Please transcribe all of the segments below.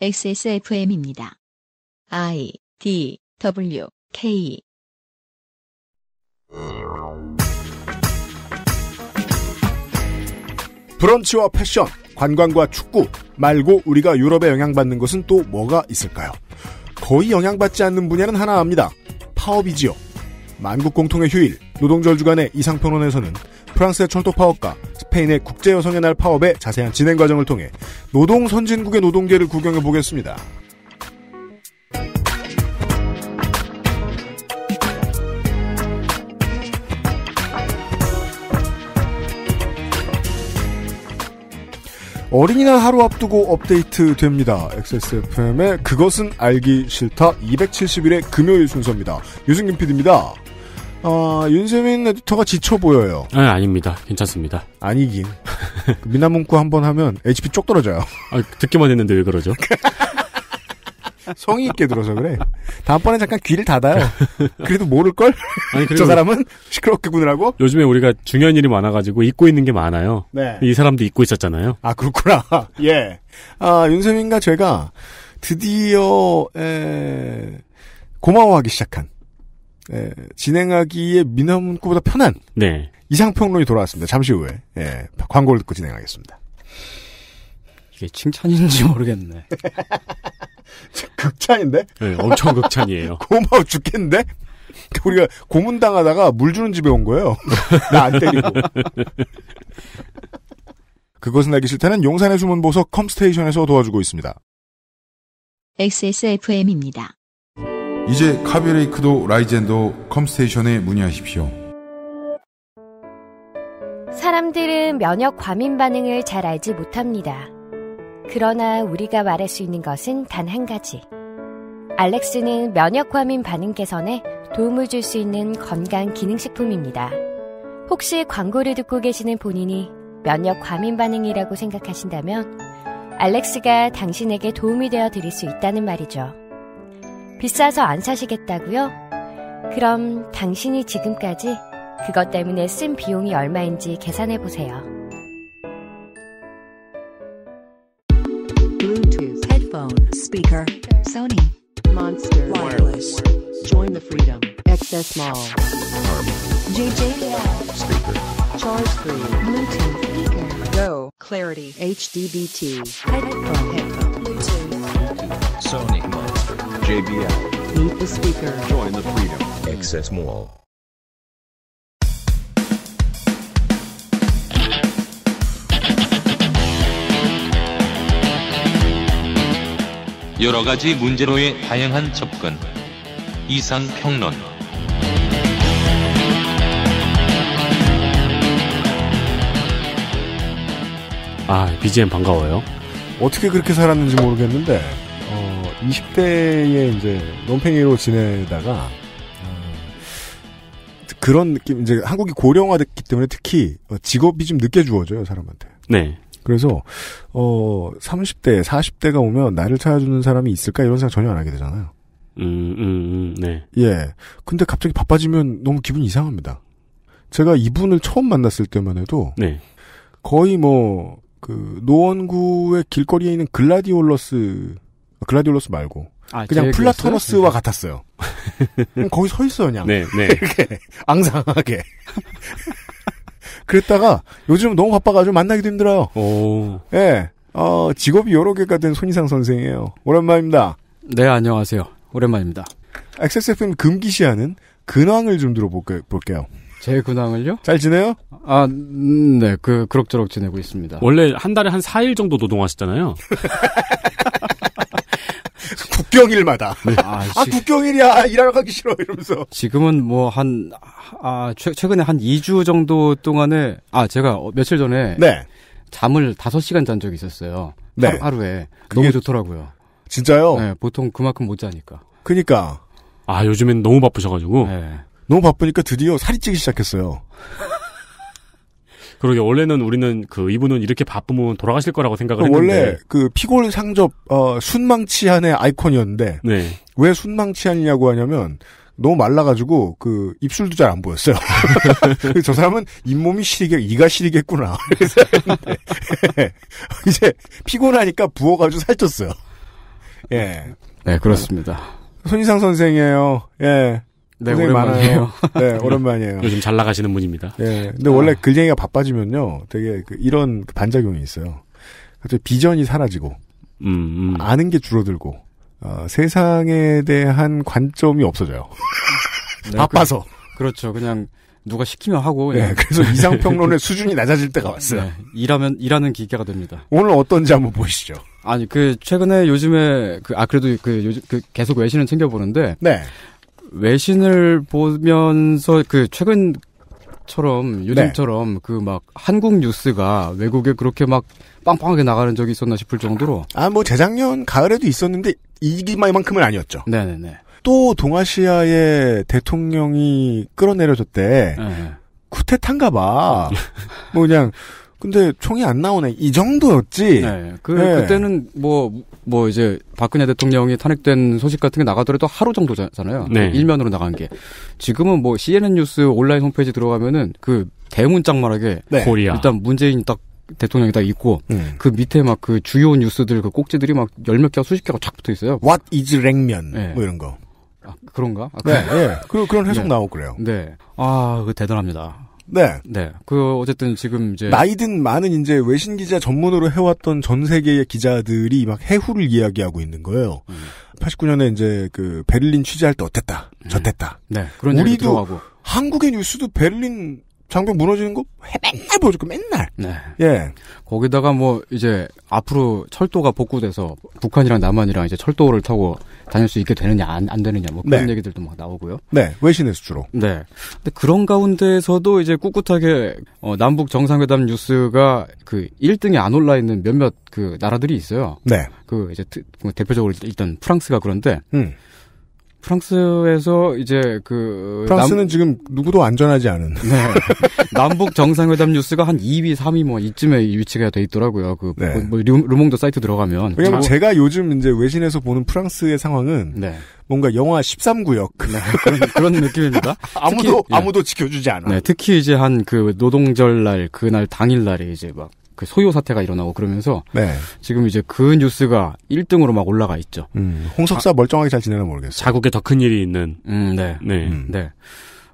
XSFM입니다. I D W K 브런치와 패션, 관광과 축구 말고 우리가 유럽에 영향받는 것은 또 뭐가 있을까요? 거의 영향받지 않는 분야는 하나 압니다. 파업이지요. 만국 공통의 휴일 노동절 주간의 이상평론에서는 프랑스의 철도 파업과 스페인의 국제 여성의 날 파업의 자세한 진행 과정을 통해 노동 선진국의 노동계를 구경해 보겠습니다. 어린이날 하루 앞두고 업데이트 됩니다. XSFM의 그것은 알기 싫다 271의 금요일 순서입니다. 유승균 PD입니다. 어, 윤세민 에디터가 지쳐 보여요. 아, 아닙니다. 괜찮습니다. 아니긴. 미나문구 한번 하면 HP 쪽 떨어져요. 아, 듣기만 했는데 왜 그러죠? 성의 있게 들어서 그래. 다음번에 잠깐 귀를 닫아요. 그래도 모를걸? 아니, 저 사람은 시끄럽게 군을하고 요즘에 우리가 중요한 일이 많아가지고 잊고 있는 게 많아요. 네. 이 사람도 잊고 있었잖아요. 아, 그렇구나. 예. 아, 윤세민과 제가 드디어, 에, 고마워하기 시작한. 예, 진행하기에 미나문구보다 편한 네. 이상평론이 돌아왔습니다. 잠시 후에 예, 광고를 듣고 진행하겠습니다. 이게 칭찬인지 모르겠네. 극찬인데? 네, 엄청 극찬이에요. 고마워 죽겠는데? 우리가 고문당하다가 물 주는 집에 온 거예요. 나 안 때리고. 그것은 알기 싫다는 용산의 숨은 보석 컴스테이션에서 도와주고 있습니다. XSFM입니다. 이제 카비레이크도 라이젠도 컴스테이션에 문의하십시오. 사람들은 면역 과민 반응을 잘 알지 못합니다. 그러나 우리가 말할 수 있는 것은 단 한 가지. 알렉스는 면역 과민 반응 개선에 도움을 줄 수 있는 건강 기능식품입니다. 혹시 광고를 듣고 계시는 본인이 면역 과민 반응이라고 생각하신다면 알렉스가 당신에게 도움이 되어 드릴 수 있다는 말이죠. 비싸서 안 사시겠다고요? 그럼 당신이 지금까지 그것 때문에 쓴 비용이 얼마인지 계산해 보세요. Bluetooth headphone speaker Sony Monster Wireless Join the Freedom XS Mall JJL speaker Charge Free Bluetooth speaker Go Clarity HDBT headphone headphone Bluetooth Sony JBL. Meet the speaker. Join the freedom. Access Mall. 여러 가지 문제로의 다양한 접근. 이상 평론. 아, BGM 반가워요. 어떻게 그렇게 살았는지 모르겠는데. 20대에 이제 논팽이로 지내다가 어, 그런 느낌 이제 한국이 고령화됐기 때문에 특히 직업이 좀 늦게 주어져요 사람한테. 네. 그래서 어 30대, 40대가 오면 나를 찾아주는 사람이 있을까 이런 생각 전혀 안 하게 되잖아요. 음, 음, 음 네. 예. 근데 갑자기 바빠지면 너무 기분이 이상합니다. 제가 이분을 처음 만났을 때만 해도 네. 거의 뭐 그 노원구의 길거리에 있는 글라디올러스 글라디올러스 말고 아, 그냥 플라토너스와 같았어요. 거기 서 있어요, 그냥. 네, 네. 이렇게 앙상하게. 그랬다가 요즘 너무 바빠가지고 만나기도 힘들어요. 오. 예. 네, 어, 직업이 여러 개가 된손이상 선생이에요. 오랜만입니다. 네, 안녕하세요. 오랜만입니다. XSFM 금기시하는 근황을 좀 들어볼게요. 제 근황을요? 잘 지내요? 아, 음, 네, 그, 그럭저럭 지내고 있습니다. 원래 한 달에 한 4일 정도 노동하셨잖아요. 국경일마다. 네. 아, 아, 아 지... 국경일이야 일하러 가기 싫어 이러면서. 지금은 뭐한아 최근에 한 2주 정도 동안에 아 제가 어, 며칠 전에 네. 잠을 5시간 잔 적이 있었어요. 네. 하루, 에 너무 좋더라고요. 진짜요? 네, 보통 그만큼 못 자니까. 그니까. 아 요즘엔 너무 바쁘셔가지고. 네. 너무 바쁘니까 드디어 살이 찌기 시작했어요. 그러게 원래는 우리는 그 이분은 이렇게 바쁘면 돌아가실 거라고 생각을 어, 했는데 원래 그 피골 상접 어, 순망치한의 아이콘이었는데 네. 왜 순망치한이냐고 하냐면 너무 말라가지고 그 입술도 잘 안 보였어요. 저 사람은 잇몸이 시리게 이가 시리겠구나. 그래 이제 피곤하니까 부어가지고 살쪘어요. 예. 네 그렇습니다. 손희상 선생이에요. 예. 네, 고생 많아요. 네, 오랜만이에요. 요즘 잘 나가시는 분입니다. 네, 근데 아. 원래 글쟁이가 그 바빠지면요, 되게 그 이런 그 반작용이 있어요. 갑자기 비전이 사라지고, 음, 음. 아는 게 줄어들고, 어, 세상에 대한 관점이 없어져요. 네, 바빠서. 그, 렇죠 그냥 누가 시키면 하고. 네, 그래서 이상평론의 수준이 낮아질 때가 왔어요. 네, 일하면 일하는 기계가 됩니다. 오늘 어떤지 한번 보시죠. 아니 그 최근에 요즘에 그 아 그래도 그 요즘 그 계속 외신은 챙겨 보는데. 네. 외신을 보면서 그 최근처럼 네. 요즘처럼 네. 그 그막 한국 뉴스가 외국에 그렇게 막 빵빵하게 나가는 적이 있었나 싶을 정도로 아 뭐 재작년 가을에도 있었는데 이기만큼은 아니었죠. 네네네. 또 동아시아의 대통령이 끌어내려줬대. 네. 쿠데타가 봐. 뭐 그냥 근데 총이 안 나오네. 이 정도였지. 네. 그 네. 그때는 뭐뭐 뭐 이제 박근혜 대통령이 탄핵된 소식 같은 게 나가더라도 하루 정도잖아요. 네. 일면으로 나간 게. 지금은 뭐 CNN 뉴스 온라인 홈페이지 들어가면은 그 대문짝만하게 네. 코리아. 일단 문재인 딱 대통령이 딱 있고 음. 그 밑에 막 그 주요 뉴스들 그 꼭지들이 막 열 몇 개가 수십 개가 쫙 붙어 있어요. What is 냉면 네. 뭐 이런 거. 아, 그런가? 아, 네, 네. 그, 그런 해석 네. 나오고 그래요. 네. 아, 그 대단합니다. 네. 네. 그 어쨌든 지금 이제 나이든 많은 이제 외신 기자 전문으로 해왔던 전 세계의 기자들이 막 해후를 이야기하고 있는 거예요. 음. 89년에 이제 그 베를린 취재할 때 어땠다, 음. 저땠다. 네. 그런 우리도 하고 한국의 뉴스도 베를린 장벽 무너지는 거 맨날 보여줬고 맨날. 네. 예. 거기다가 뭐 이제 앞으로 철도가 복구돼서 북한이랑 남한이랑 이제 철도를 타고 다닐 수 있게 되느냐 안, 안 되느냐 뭐 그런 네. 얘기들도 막 뭐 나오고요. 네. 외신에서 주로. 네. 근데 그런 가운데에서도 이제 꿋꿋하게 어, 남북 정상회담 뉴스가 그 1등에 안 올라 있는 몇몇 그 나라들이 있어요. 네. 그 이제 뭐 대표적으로 일단 프랑스가 그런데 음. 프랑스에서 이제 그 프랑스는 남... 지금 누구도 안전하지 않은 네. 남북 정상회담 뉴스가 한 2위, 3위 뭐 이쯤에 위치가 돼 있더라고요. 그 네. 그 뭐루몽드 사이트 들어가면 왜냐면 하 제가 요즘 이제 외신에서 보는 프랑스의 상황은 네. 뭔가 영화 13구역 네, 그런, 그런 느낌입니다. 아무도 특히, 예. 아무도 지켜주지 않아. 네, 특히 이제 한 그 노동절 날 그날 당일 날에 이제 막그 소요 사태가 일어나고 그러면서 네. 지금 이제 그 뉴스가 1등으로 막 올라가 있죠. 음, 홍석사 아, 멀쩡하게 잘 지내나 모르겠어요. 자국에 더 큰 일이 있는. 음, 네. 네. 음. 네.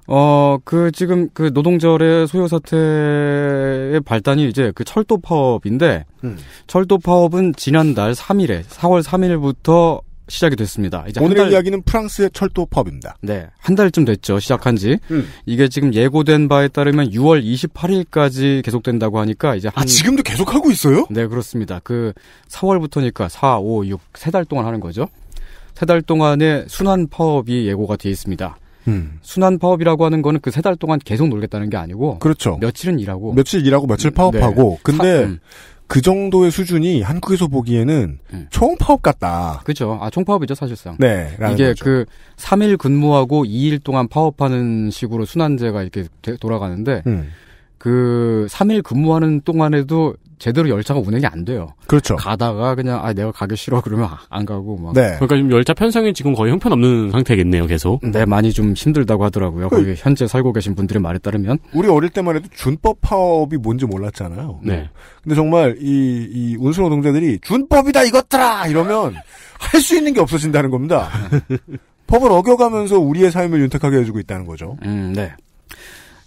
어, 그 지금 그 노동절의 소요 사태의 발단이 이제 그 철도 파업인데 음. 철도 파업은 지난달 3일에 4월 3일부터 시작이 됐습니다. 이제 오늘의 달... 이야기는 프랑스의 철도 파업입니다 네, 한 달쯤 됐죠. 시작한 지. 음. 이게 지금 예고된 바에 따르면 6월 28일까지 계속된다고 하니까 이제 한... 아 지금도 계속 하고 있어요? 네, 그렇습니다. 그 4월부터니까 4, 5, 6 세 달 동안 하는 거죠. 세 달 동안의 순환 파업이 예고가 돼 있습니다. 음. 순환 파업이라고 하는 거는 그 세 달 동안 계속 놀겠다는 게 아니고 그렇죠. 며칠은 일하고 며칠 일하고 며칠 파업하고 네. 근데 사, 음. 그 정도의 수준이 한국에서 보기에는 네. 총파업 같다. 그죠. 아, 총파업이죠, 사실상. 네. 이게 거죠. 그 3일 근무하고 2일 동안 파업하는 식으로 순환제가 이렇게 돌아가는데, 음. 그 3일 근무하는 동안에도 제대로 열차가 운행이 안 돼요. 그렇죠. 가다가 그냥 아 내가 가기 싫어 그러면 안 가고 막. 네. 그러니까 지금 열차 편성이 지금 거의 형편없는 상태겠네요, 계속. 네, 많이 좀 힘들다고 하더라고요. 그, 거기 현재 살고 계신 분들의 말에 따르면 우리 어릴 때만 해도 준법 파업이 뭔지 몰랐잖아요. 네. 근데 정말 이이 운수 노동자들이 준법이다 이것들아 이러면 할 수 있는 게 없어진다는 겁니다. 법을 어겨가면서 우리의 삶을 윤택하게 해주고 있다는 거죠. 음, 네.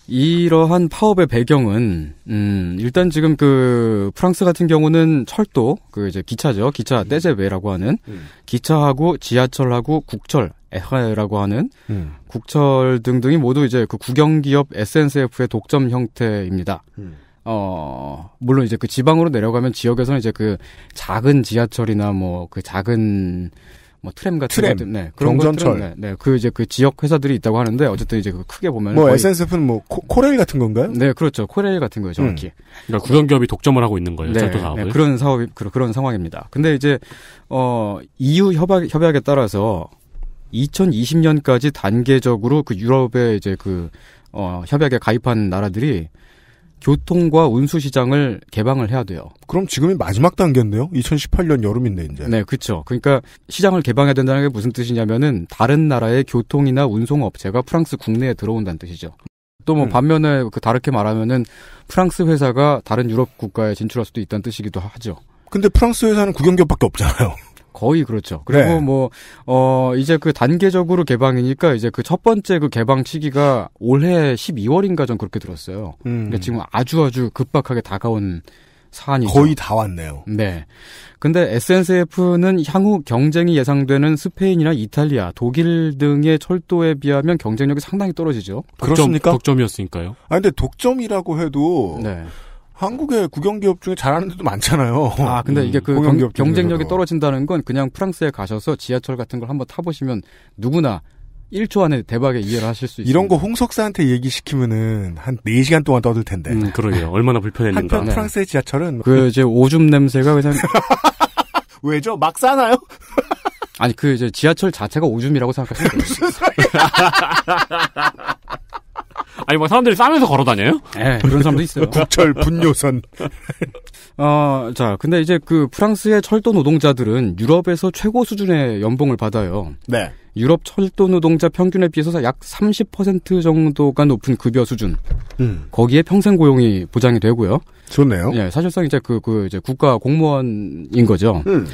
이러한 파업의 배경은 음, 일단 지금 그 프랑스 같은 경우는 철도 그 이제 기차죠 기차 음. 떼제베라고 하는 음. 기차하고 지하철하고 국철 에하라고 하는 음. 국철 등등이 모두 이제 그 국영기업 SNCF의 독점 형태입니다. 음. 어, 물론 이제 그 지방으로 내려가면 지역에서는 이제 그 작은 지하철이나 뭐 그 작은 뭐 트램 같은 트램, 것들, 네, 그런 경전철. 것들은, 네, 네, 그 이제 그 지역 회사들이 있다고 하는데 어쨌든 이제 그 크게 보면 뭐 에센스는 뭐 코, 렐 같은 건가요? 네, 그렇죠. 코레일 같은 거예요, 음. 정확히. 음. 그러니까 국영기업이 독점을 하고 있는 거예요, 네, 네, 그런 사업이 그런, 그런 상황입니다. 근데 이제 어 EU 협약 협약에 따라서 2020년까지 단계적으로 그 유럽의 이제 그 어, 협약에 가입한 나라들이 교통과 운수 시장을 개방을 해야 돼요. 그럼 지금이 마지막 단계인데요? 2018년 여름인데 이제. 네, 그렇죠. 그러니까 시장을 개방해야 된다는 게 무슨 뜻이냐면은 다른 나라의 교통이나 운송 업체가 프랑스 국내에 들어온다는 뜻이죠. 또뭐 음. 반면에 그 다르게 말하면은 프랑스 회사가 다른 유럽 국가에 진출할 수도 있다는 뜻이기도 하죠. 근데 프랑스 회사는 국영기업밖에 없잖아요. 거의 그렇죠. 그리고 네. 뭐, 어, 이제 그 단계적으로 개방이니까 이제 그 첫 번째 그 개방 시기가 올해 12월인가 전 그렇게 들었어요. 음. 그러니까 지금 아주 아주 급박하게 다가온 사안이죠. 거의 다 왔네요. 네. 근데 SNCF는 향후 경쟁이 예상되는 스페인이나 이탈리아, 독일 등의 철도에 비하면 경쟁력이 상당히 떨어지죠. 독점, 그렇습니까? 독점이었으니까요. 아 근데 독점이라고 해도 네. 한국의 국영기업 중에 잘하는 데도 많잖아요. 아, 근데 이게 그 경, 경쟁력이 떨어진다는 건 그냥 프랑스에 가셔서 지하철 같은 걸 한번 타보시면 누구나 1초 안에 대박에 이해를 하실 수 있어요. 이런 거 홍석사한테 얘기시키면은 한 4시간 동안 떠들 텐데. 음, 그러게요. 얼마나 불편했는가. 한편 네. 프랑스의 지하철은. 그, 그 이제 오줌 냄새가 그냥. 왜죠? 막 싸나요? 아니, 그 이제 지하철 자체가 오줌이라고 생각하시면 돼요. 무슨 아니 뭐 사람들이 싸면서 걸어다녀요? 예, 그런 뭐 사람도 있어요. 국철 분뇨선. 어, 자, 근데 이제 그 프랑스의 철도 노동자들은 유럽에서 최고 수준의 연봉을 받아요. 네. 유럽 철도 노동자 평균에 비해서 약 30% 정도가 높은 급여 수준. 음. 거기에 평생 고용이 보장이 되고요. 좋네요. 예, 사실상 이제 그, 그 이제 국가 공무원인 거죠. 음.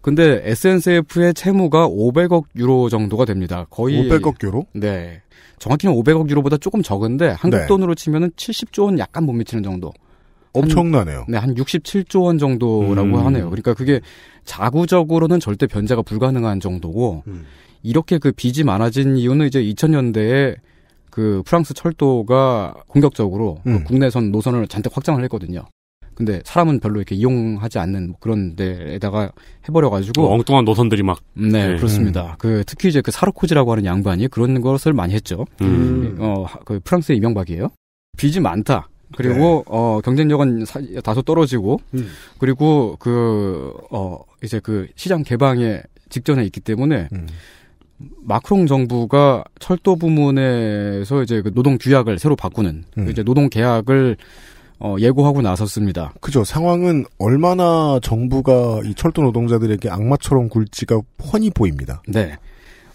근데 SNCF의 채무가 500억 유로 정도가 됩니다. 거의 500억 유로? 네. 정확히는 500억 유로보다 조금 적은데 한국 네. 돈으로 치면은 70조 원 약간 못 미치는 정도. 엄청나네요. 네, 한 67조 원 정도라고 음. 하네요. 그러니까 그게 자구적으로는 절대 변제가 불가능한 정도고 음. 이렇게 그 빚이 많아진 이유는 이제 2000년대에 그 프랑스 철도가 공격적으로 그 음. 그 국내선 노선을 잔뜩 확장을 했거든요. 근데 사람은 별로 이렇게 이용하지 않는 뭐 그런 데에다가 해버려가지고 어, 엉뚱한 노선들이 막 네, 네. 그렇습니다. 음. 그 특히 이제 그 사르코지라고 하는 양반이 그런 것을 많이 했죠. 음. 어, 그 프랑스의 이명박이에요. 빚이 많다. 그리고 네. 어 경쟁력은 사, 다소 떨어지고 음. 그리고 그어 이제 그 시장 개방에 직전에 있기 때문에 음. 마크롱 정부가 철도 부문에서 이제 그 노동 규약을 새로 바꾸는 그 음. 이제 노동 계약을 어, 예고하고 나섰습니다. 그죠. 상황은 얼마나 정부가 이 철도 노동자들에게 악마처럼 굴지가 훤히 보입니다. 네.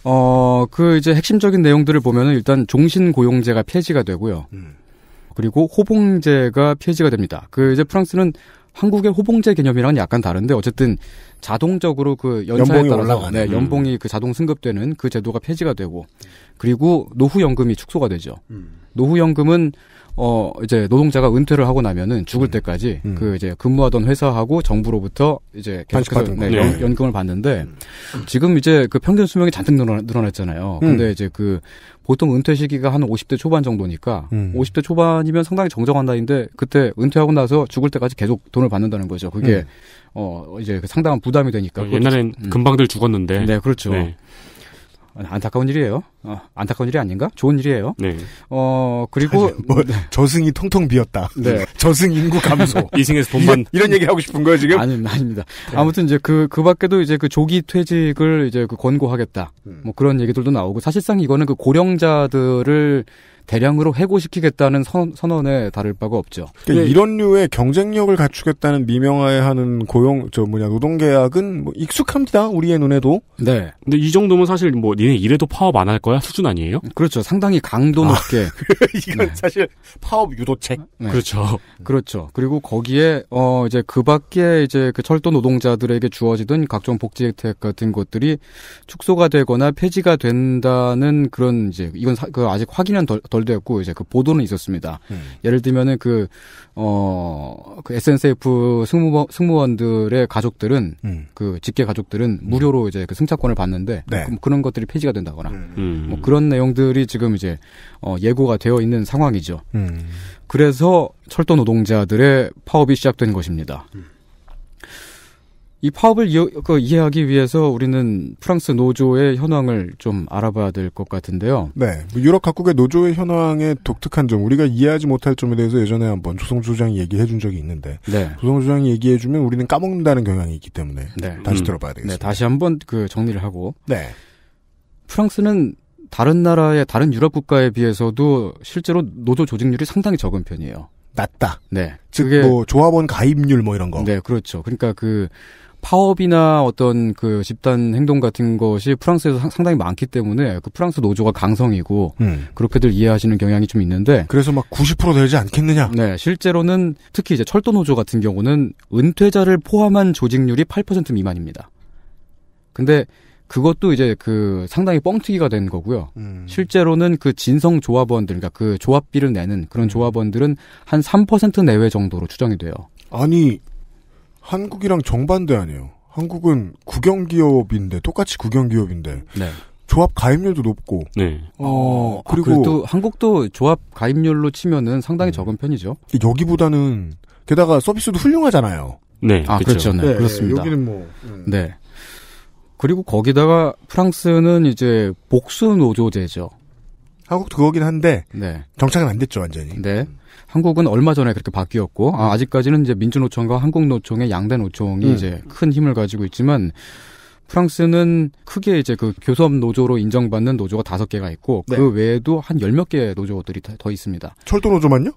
어, 그 이제 핵심적인 내용들을 보면은 일단 종신 고용제가 폐지가 되고요. 음. 그리고 호봉제가 폐지가 됩니다. 그 이제 프랑스는 한국의 호봉제 개념이랑 약간 다른데 어쨌든 자동적으로 그 연봉이 올라가 네, 연봉이 음. 그 자동 승급되는 그 제도가 폐지가 되고 그리고 노후 연금이 축소가 되죠. 음. 노후연금은 어 이제 노동자가 은퇴를 하고 나면은 죽을 음. 때까지 음. 그 이제 근무하던 회사하고 정부로부터 이제 계속해서 네, 연, 네. 연금을 받는데 음. 지금 이제 그 평균 수명이 잔뜩 늘어나, 났잖아요 음. 근데 이제 그 보통 은퇴 시기가 한 50대 초반 정도니까 음. 50대 초반이면 상당히 정정한 나이인데 그때 은퇴하고 나서 죽을 때까지 계속 돈을 받는다는 거죠. 그게 음. 어 이제 그 상당한 부담이 되니까 어, 옛날엔 음. 금방들 죽었는데. 네, 그렇죠. 네. 어, 안타까운 일이에요. 어, 안타까운 일이 아닌가? 좋은 일이에요. 네. 어, 그리고. 아니, 뭐, 네. 저승이 통통 비었다. 네. 저승 인구 감소. 이승에서 돈만. 이런 얘기 하고 싶은 거예요, 지금? 아니, 아닙니다. 네. 아무튼 이제 그, 그 밖에도 이제 그 조기 퇴직을 이제 그 권고하겠다. 음. 뭐 그런 얘기들도 나오고 사실상 이거는 그 고령자들을 대량으로 해고시키겠다는 선, 언에 다를 바가 없죠. 그러니까 네. 이런 류의 경쟁력을 갖추겠다는 미명하에 하는 고용 저 뭐냐 노동계약은 뭐 익숙합니다. 우리의 눈에도. 네. 근데 이 정도면 사실 뭐 니네 이래도 파업 안 할 거야 수준 아니에요? 그렇죠. 상당히 강도 아. 높게. 아, 이건 네. 사실 파업 유도책. 네. 그렇죠. 그렇죠. 그리고 거기에 어 이제 그밖에 이제 그 철도 노동자들에게 주어지던 각종 복지 혜택 같은 것들이 축소가 되거나 폐지가 된다는 그런 이제 이건 사, 그 아직 확인은 덜, 덜덜 됐고 이제 그 보도는 있었습니다. 음. 예를 들면은 그 어그 그 SNCF 승무원 승무원들의 가족들은 음. 그 직계 가족들은 무료로 음. 이제 그 승차권을 받는데 네. 그 뭐 그런 것들이 폐지가 된다거나 음. 뭐 그런 내용들이 지금 이제 어 예고가 되어 있는 상황이죠. 음. 그래서 철도 노동자들의 파업이 시작된 것입니다. 음. 이 파업을 이어, 그 이해하기 위해서 우리는 프랑스 노조의 현황을 좀 알아봐야 될 것 같은데요. 네. 뭐 유럽 각국의 노조의 현황의 독특한 점, 우리가 이해하지 못할 점에 대해서 예전에 한번 조성주 장이 얘기해 준 적이 있는데, 네. 조성주 장이 얘기해 주면 우리는 까먹는다는 경향이 있기 때문에 네. 다시 음. 들어봐야 되겠습니다. 네, 다시 한번 그 정리를 하고, 네. 프랑스는 다른 나라의 다른 유럽 국가에 비해서도 실제로 노조 조직률이 상당히 적은 편이에요. 낮다. 네. 즉, 그게, 뭐, 조합원 가입률 뭐 이런 거. 네, 그렇죠. 그러니까 그, 파업이나 어떤 그 집단 행동 같은 것이 프랑스에서 상당히 많기 때문에 그 프랑스 노조가 강성이고 음. 그렇게들 이해하시는 경향이 좀 있는데 그래서 막 90% 되지 않겠느냐? 네, 실제로는 특히 이제 철도 노조 같은 경우는 은퇴자를 포함한 조직률이 8% 미만입니다. 근데 그것도 이제 그 상당히 뻥튀기가 된 거고요. 음. 실제로는 그 진성 조합원들, 그러니까 그 조합비를 내는 그런 음. 조합원들은 한 3% 내외 정도로 추정이 돼요. 아니 한국이랑 정반대 아니에요. 한국은 국영기업인데 똑같이 국영기업인데 네. 조합 가입률도 높고. 네. 어, 어 그리고 아, 또 한국도 조합 가입률로 치면은 상당히 음. 적은 편이죠. 여기보다는 게다가 서비스도 훌륭하잖아요. 네. 아 그렇죠. 그렇죠. 네, 네, 그렇습니다. 여기는 뭐. 음. 네. 그리고 거기다가 프랑스는 이제 복수 노조제죠. 한국도 그거긴 한데 네. 정착은 안 됐죠 완전히. 네. 한국은 얼마 전에 그렇게 바뀌었고 아, 아직까지는 이제 민주노총과 한국노총의 양대 노총이 음. 이제 큰 힘을 가지고 있지만 프랑스는 크게 이제 그 교섭 노조로 인정받는 노조가 다섯 개가 있고 네. 그 외에도 한 열 몇개 노조들이 더 있습니다. 철도 노조만요?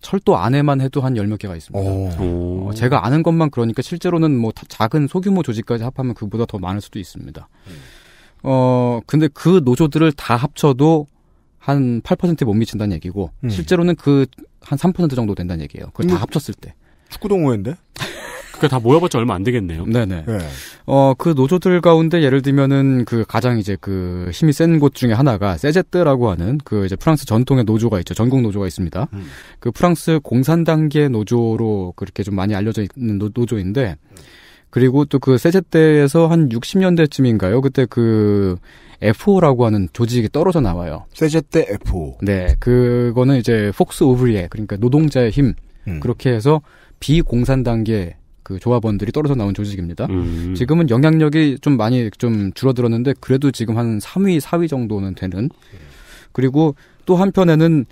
철도 안에만 해도 한 열 몇 개가 있습니다. 오. 어, 제가 아는 것만 그러니까 실제로는 뭐 작은 소규모 조직까지 합하면 그보다 더 많을 수도 있습니다. 음. 어, 근데 그 노조들을 다 합쳐도 한 8%못 미친다는 얘기고 음. 실제로는 그 한 3% 정도 된다는 얘기예요. 그걸 음. 다 합쳤을 때. 축구 동호회인데? 그게 다 모여봤자 얼마 안 되겠네요. 네네. 네. 어, 그 노조들 가운데 예를 들면은 그 가장 이제 그 힘이 센 곳 중에 하나가 세제뜨라고 하는 그 이제 프랑스 전통의 노조가 있죠. 전국 노조가 있습니다. 음. 그 프랑스 공산당계 노조로 그렇게 좀 많이 알려져 있는 노, 조인데 그리고 또 그 세제떼에서 한 60년대쯤인가요? 그때 그 F5라고 하는 조직이 떨어져 나와요. 세제때 F5. 네, 그거는 이제 폭스 오브리에 그러니까 노동자의 힘 음. 그렇게 해서 비공산 단계 그 조합원들이 떨어져 나온 조직입니다. 음. 지금은 영향력이 좀 많이 좀 줄어들었는데 그래도 지금 한 3위, 4위 정도는 되는. 그리고 또 한편에는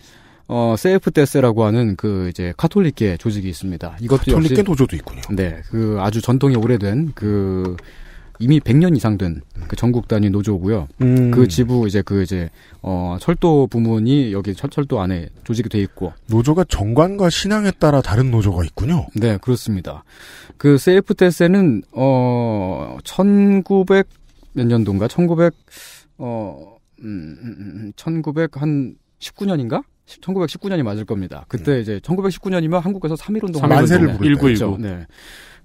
어, 세프데스라고 이 하는 그 이제 카톨릭계 조직이 있습니다. 이것도 카톨릭계 역시, 노조도 있군요. 네, 그 아주 전통이 오래된 그 이미 100년 이상 된 그 전국 단위 노조고요. 음. 그 지부 이제 그 이제 어 철도 부문이 여기 철, 철도 안에 조직이 돼 있고 노조가 정관과 신앙에 따라 다른 노조가 있군요. 네, 그렇습니다. 그 세이프테스는 어1900몇 년도인가 1900어 음, 1900 한 19년인가? 1919년이 맞을 겁니다. 그때 음. 이제 1919년이면 한국에서 3일 운동 만세를 부르죠. 네.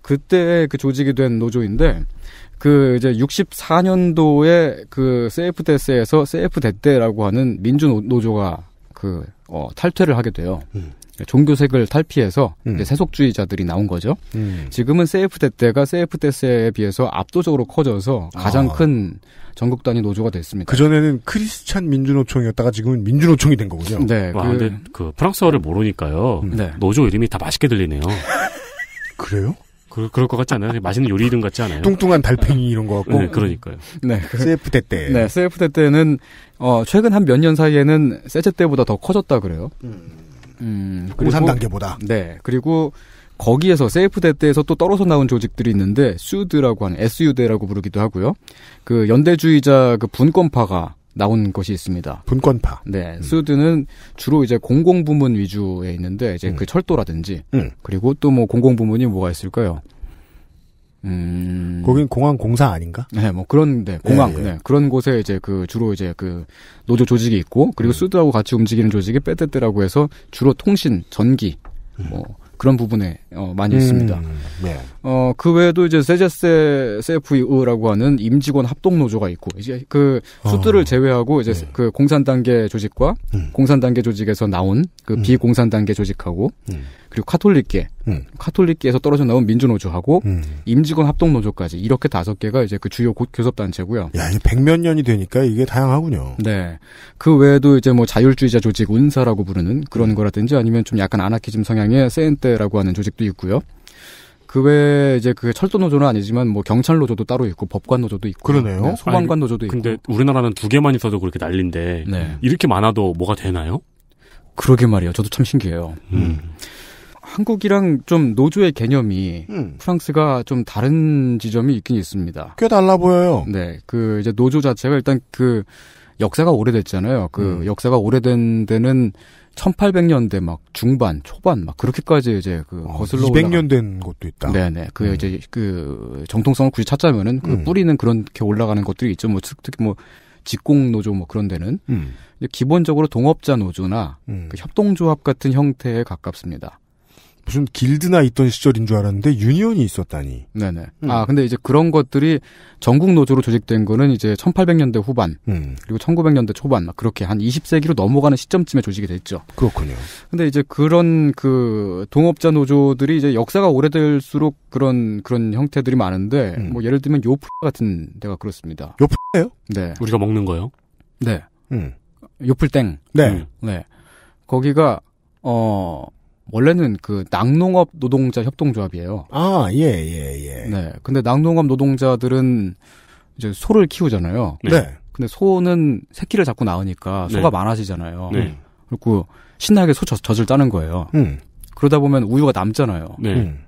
그때 그 조직이 된 노조인데 그 이제 64년도에 그 세이프데스에서 세이프데떼라고 하는 민주 노조가 그 어, 탈퇴를 하게 돼요. 음. 종교색을 탈피해서 음. 세속주의자들이 나온 거죠. 음. 지금은 세이프데떼가 세이프데스에 비해서 압도적으로 커져서 가장 아. 큰 전국 단위 노조가 됐습니다. 그 전에는 크리스찬 민주노총이었다가 지금은 민주노총이 된 거군요. 네. 와, 그... 근데 그 프랑스어를 모르니까요. 네. 노조 이름이 다 맛있게 들리네요. 그래요? 그, 그럴 것 같지 않아요? 맛있는 요리 이름 같지 않아요? 뚱뚱한 달팽이 이런 것 같고. 네, 그러니까요. 네. 그, CF 대 때. 네, CF 대 때는, 어, 최근 한 몇 년 사이에는 세제 때보다 더 커졌다 그래요. 음. 음고산 단계보다. 네. 그리고, 거기에서 세이프 대때에서 또 떨어져 나온 조직들이 있는데 수드라고 하는 SUD라고 부르기도 하고요. 그 연대주의자 그 분권파가 나온 것이 있습니다. 분권파. 네, 음. 스웨덴 주로 이제 공공 부문 위주에 있는데 이제 음. 그 철도라든지 음. 그리고 또 뭐 공공 부문이 뭐가 있을까요? 음. 거긴 공항 공사 아닌가? 네, 뭐 그런데 네, 공항 네, 네. 그런 곳에 이제 그 주로 이제 그 노조 조직이 있고 그리고 음. 수드하고 같이 움직이는 조직이 빼떼떼라고 해서 주로 통신, 전기, 뭐 음. 뭐 그런 부분에 어, 많이 음, 있습니다. 네. 어, 그 외에도 이제 세제세 세프이의라고 하는 임직원 합동 노조가 있고 이제 그 수들을 어, 제외하고 이제 네. 그 공산 단계 조직과 음. 공산 단계 조직에서 나온 그 음. 비공산 단계 조직하고 음. 그리고 카톨릭계, 음. 카톨릭계에서 떨어져 나온 민주노조하고 음. 임직원 합동노조까지 이렇게 다섯 개가 이제 그 주요 교섭단체고요. 야, 이제 백몇 년이 되니까 이게 다양하군요. 네, 그 외에도 이제 뭐 자율주의자 조직 운사라고 부르는 그런 음. 거라든지 아니면 좀 약간 아나키즘 성향의 세엔테라고 하는 조직도 있고요. 그 외에 이제 그 철도 노조는 아니지만 뭐 경찰 노조도 따로 있고 법관 노조도 있고 그러네요. 네, 소방관 아니, 노조도 근데 있고. 근데 우리나라는 두 개만 있어도 그렇게 난린데 네. 이렇게 많아도 뭐가 되나요? 그러게 말이에요. 저도 참 신기해요. 음. 음. 한국이랑 좀 노조의 개념이 음. 프랑스가 좀 다른 지점이 있긴 있습니다. 꽤 달라 보여요. 네, 그 이제 노조 자체가 일단 그 역사가 오래됐잖아요. 그 음. 역사가 오래된 데는 1800년대 막 중반, 초반 막 그렇게까지 이제 그 어, 거슬러 200년 된 것도 있다. 네네. 네. 그 음. 이제 그 정통성을 굳이 찾자면은 그 음. 뿌리는 그렇게 올라가는 것들이 있죠. 뭐 특히 뭐 직공 노조 뭐 그런 데는 음. 기본적으로 동업자 노조나 음. 그 협동조합 같은 형태에 가깝습니다. 무슨 길드나 있던 시절인 줄 알았는데 유니온이 있었다니. 네네. 음. 아 근데 이제 그런 것들이 전국 노조로 조직된 거는 이제 1800년대 후반 음. 그리고 1900년대 초반 막 그렇게 한 20세기로 넘어가는 시점쯤에 조직이 됐죠. 그렇군요. 근데 이제 그런 그 동업자 노조들이 이제 역사가 오래될수록 그런 그런 형태들이 많은데 음. 뭐 예를 들면 요프 같은 데가 그렇습니다. 요프예요? 네. 우리가 먹는 거요? 네. 음. 요플땡. 네. 네. 거기가 어 원래는 그 낙농업 노동자 협동조합이에요. 아, 예, 예, 예. 네. 근데 낙농업 노동자들은 이제 소를 키우잖아요. 네. 네. 근데 소는 새끼를 자꾸 낳으니까 네. 소가 네. 많아지잖아요. 네. 그리고 신나게 소 젖을 따는 거예요. 음. 그러다 보면 우유가 남잖아요. 네. 음.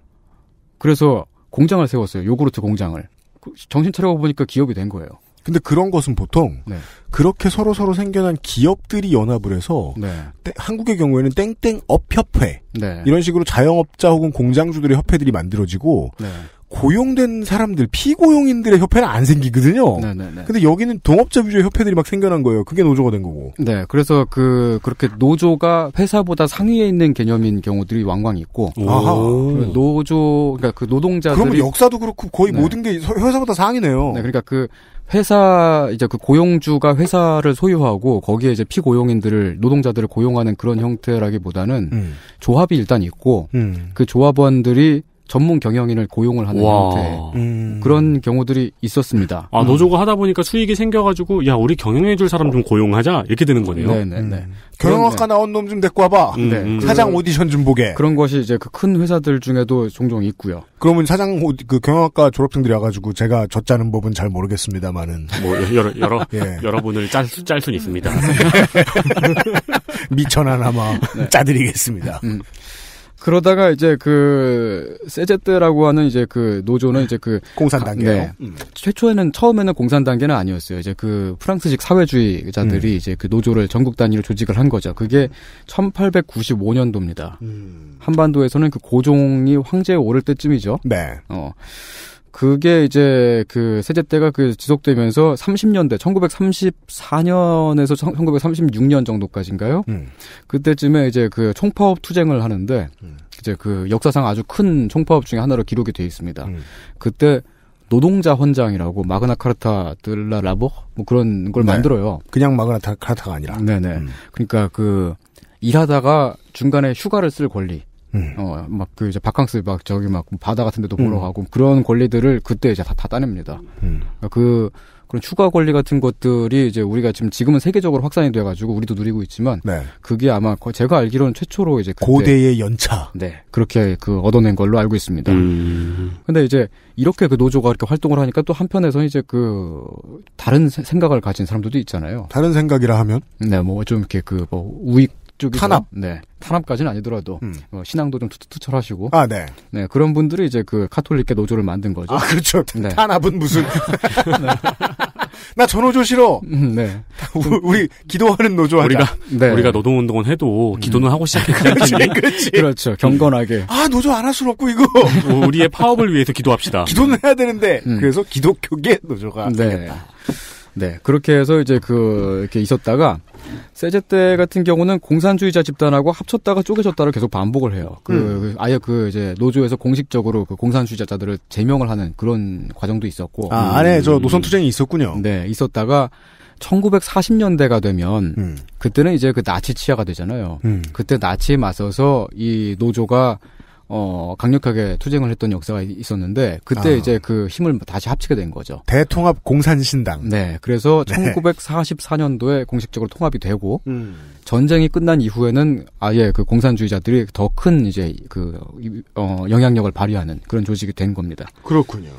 그래서 공장을 세웠어요. 요구르트 공장을. 그 정신 차려 보니까 기업이 된 거예요. 근데 그런 것은 보통 네. 그렇게 서로 서로 생겨난 기업들이 연합을 해서 네. 땡, 한국의 경우에는 땡땡업 협회 네. 이런 식으로 자영업자 혹은 공장주들의 협회들이 만들어지고 네. 고용된 사람들 피고용인들의 협회는 안 생기거든요. 네네 네, 네. 근데 여기는 동업자 위주의 협회들이 막 생겨난 거예요. 그게 노조가 된 거고. 네, 그래서 그 그렇게 노조가 회사보다 상위에 있는 개념인 경우들이 왕왕 있고 노조 그러니까 그 노동자들이 그러면 역사도 그렇고 거의 네. 모든 게 회사보다 상이네요. 네, 그러니까 그 회사 이제 그 고용주가 회사를 소유하고 거기에 이제 피고용인들을 노동자들을 고용하는 그런 형태라기보다는 음. 조합이 일단 있고 음. 그 조합원들이 전문 경영인을 고용을 하는 와. 형태 음. 그런 경우들이 있었습니다. 아 음. 노조가 하다 보니까 수익이 생겨가지고 야 우리 경영해줄 사람 좀 고용하자 이렇게 되는 거네요. 네네네. 네, 네. 음. 경영학과 네. 나온 놈 좀 데리고 와봐. 음, 네. 음. 사장 오디션 좀 보게. 그런 것이 이제 그 큰 회사들 중에도 종종 있고요. 그러면 사장 오디, 그 경영학과 졸업생들이 와가지고 제가 졌자는 법은 잘 모르겠습니다만은 뭐 여러 여러 예. 여러분을 짤수 짤순 있습니다. 미천 하나마 네. 짜드리겠습니다. 음. 그러다가 이제 그 세제트라고 하는 이제 그 노조는 이제 그 공산 단계. 네. 음. 최초에는 처음에는 공산 단계는 아니었어요. 이제 그 프랑스식 사회주의자들이 음. 이제 그 노조를 전국 단위로 조직을 한 거죠. 그게 1895년도입니다. 음. 한반도에서는 그 고종이 황제에 오를 때쯤이죠. 네. 어. 그게 이제 그 세제때가 그 지속되면서 30년대 1934년에서 1936년 정도까지인가요? 음. 그때쯤에 이제 그 총파업 투쟁을 하는데 음. 이제 그 역사상 아주 큰 총파업 중에 하나로 기록이 돼 있습니다. 음. 그때 노동자 헌장이라고 마그나 카르타 들라 라보 뭐 그런 걸 네. 만들어요. 그냥 마그나 카르타가 아니라. 네네. 음. 그러니까 그 일하다가 중간에 휴가를 쓸 권리. 음. 어, 막 그 이제 바캉스 막 저기 막 바다 같은 데도 보러 음. 가고 그런 권리들을 그때 이제 다, 다 따냅니다. 음. 그러니까 그 그런 추가 권리 같은 것들이 이제 우리가 지금 지금은 세계적으로 확산이 돼가지고 우리도 누리고 있지만 네. 그게 아마 제가 알기로는 최초로 이제 고대의 연차 네 그렇게 그 얻어낸 걸로 알고 있습니다. 음. 근데 이제 이렇게 그 노조가 이렇게 활동을 하니까 또 한편에서 이제 그 다른 생각을 가진 사람들도 있잖아요. 다른 생각이라 하면 네뭐 좀 이렇게 그 뭐 우익 쪽이 탄압, 네 탄압까지는 아니더라도 음. 어, 신앙도 좀 투, 철하시고 아, 네, 네 그런 분들이 이제 그 카톨릭계 노조를 만든 거죠. 아, 그렇죠. 네. 탄압은 무슨 네. 나 전호조 싫어. 음, 네, 우리 기도하는 노조 우리가 네. 우리가 노동운동은 해도 기도는 음. 하고 시작했잖아 그렇지, 그렇죠 경건하게. 아 노조 안 할 수 없고 이거 우리의 파업을 위해서 기도합시다. 기도는 해야 되는데 음. 그래서 기독교계 노조가 네. 되네 그렇게 해서 이제 그 이렇게 있었다가 세제 때 같은 경우는 공산주의자 집단하고 합쳤다가 쪼개졌다를 계속 반복을 해요. 그, 음. 그, 아예 그 이제 노조에서 공식적으로 그 공산주의자들을 제명을 하는 그런 과정도 있었고. 아, 음. 안에 음. 저 노선투쟁이 있었군요. 네, 있었다가 1940년대가 되면 음. 그때는 이제 그 나치 치하가 되잖아요. 음. 그때 나치에 맞서서 이 노조가 어, 강력하게 투쟁을 했던 역사가 있었는데 그때 아. 이제 그 힘을 다시 합치게 된 거죠. 대통합 공산신당. 네. 그래서 네. 1944년도에 공식적으로 통합이 되고 음. 전쟁이 끝난 이후에는 아예 그 공산주의자들이 더 큰 이제 그 어, 영향력을 발휘하는 그런 조직이 된 겁니다. 그렇군요.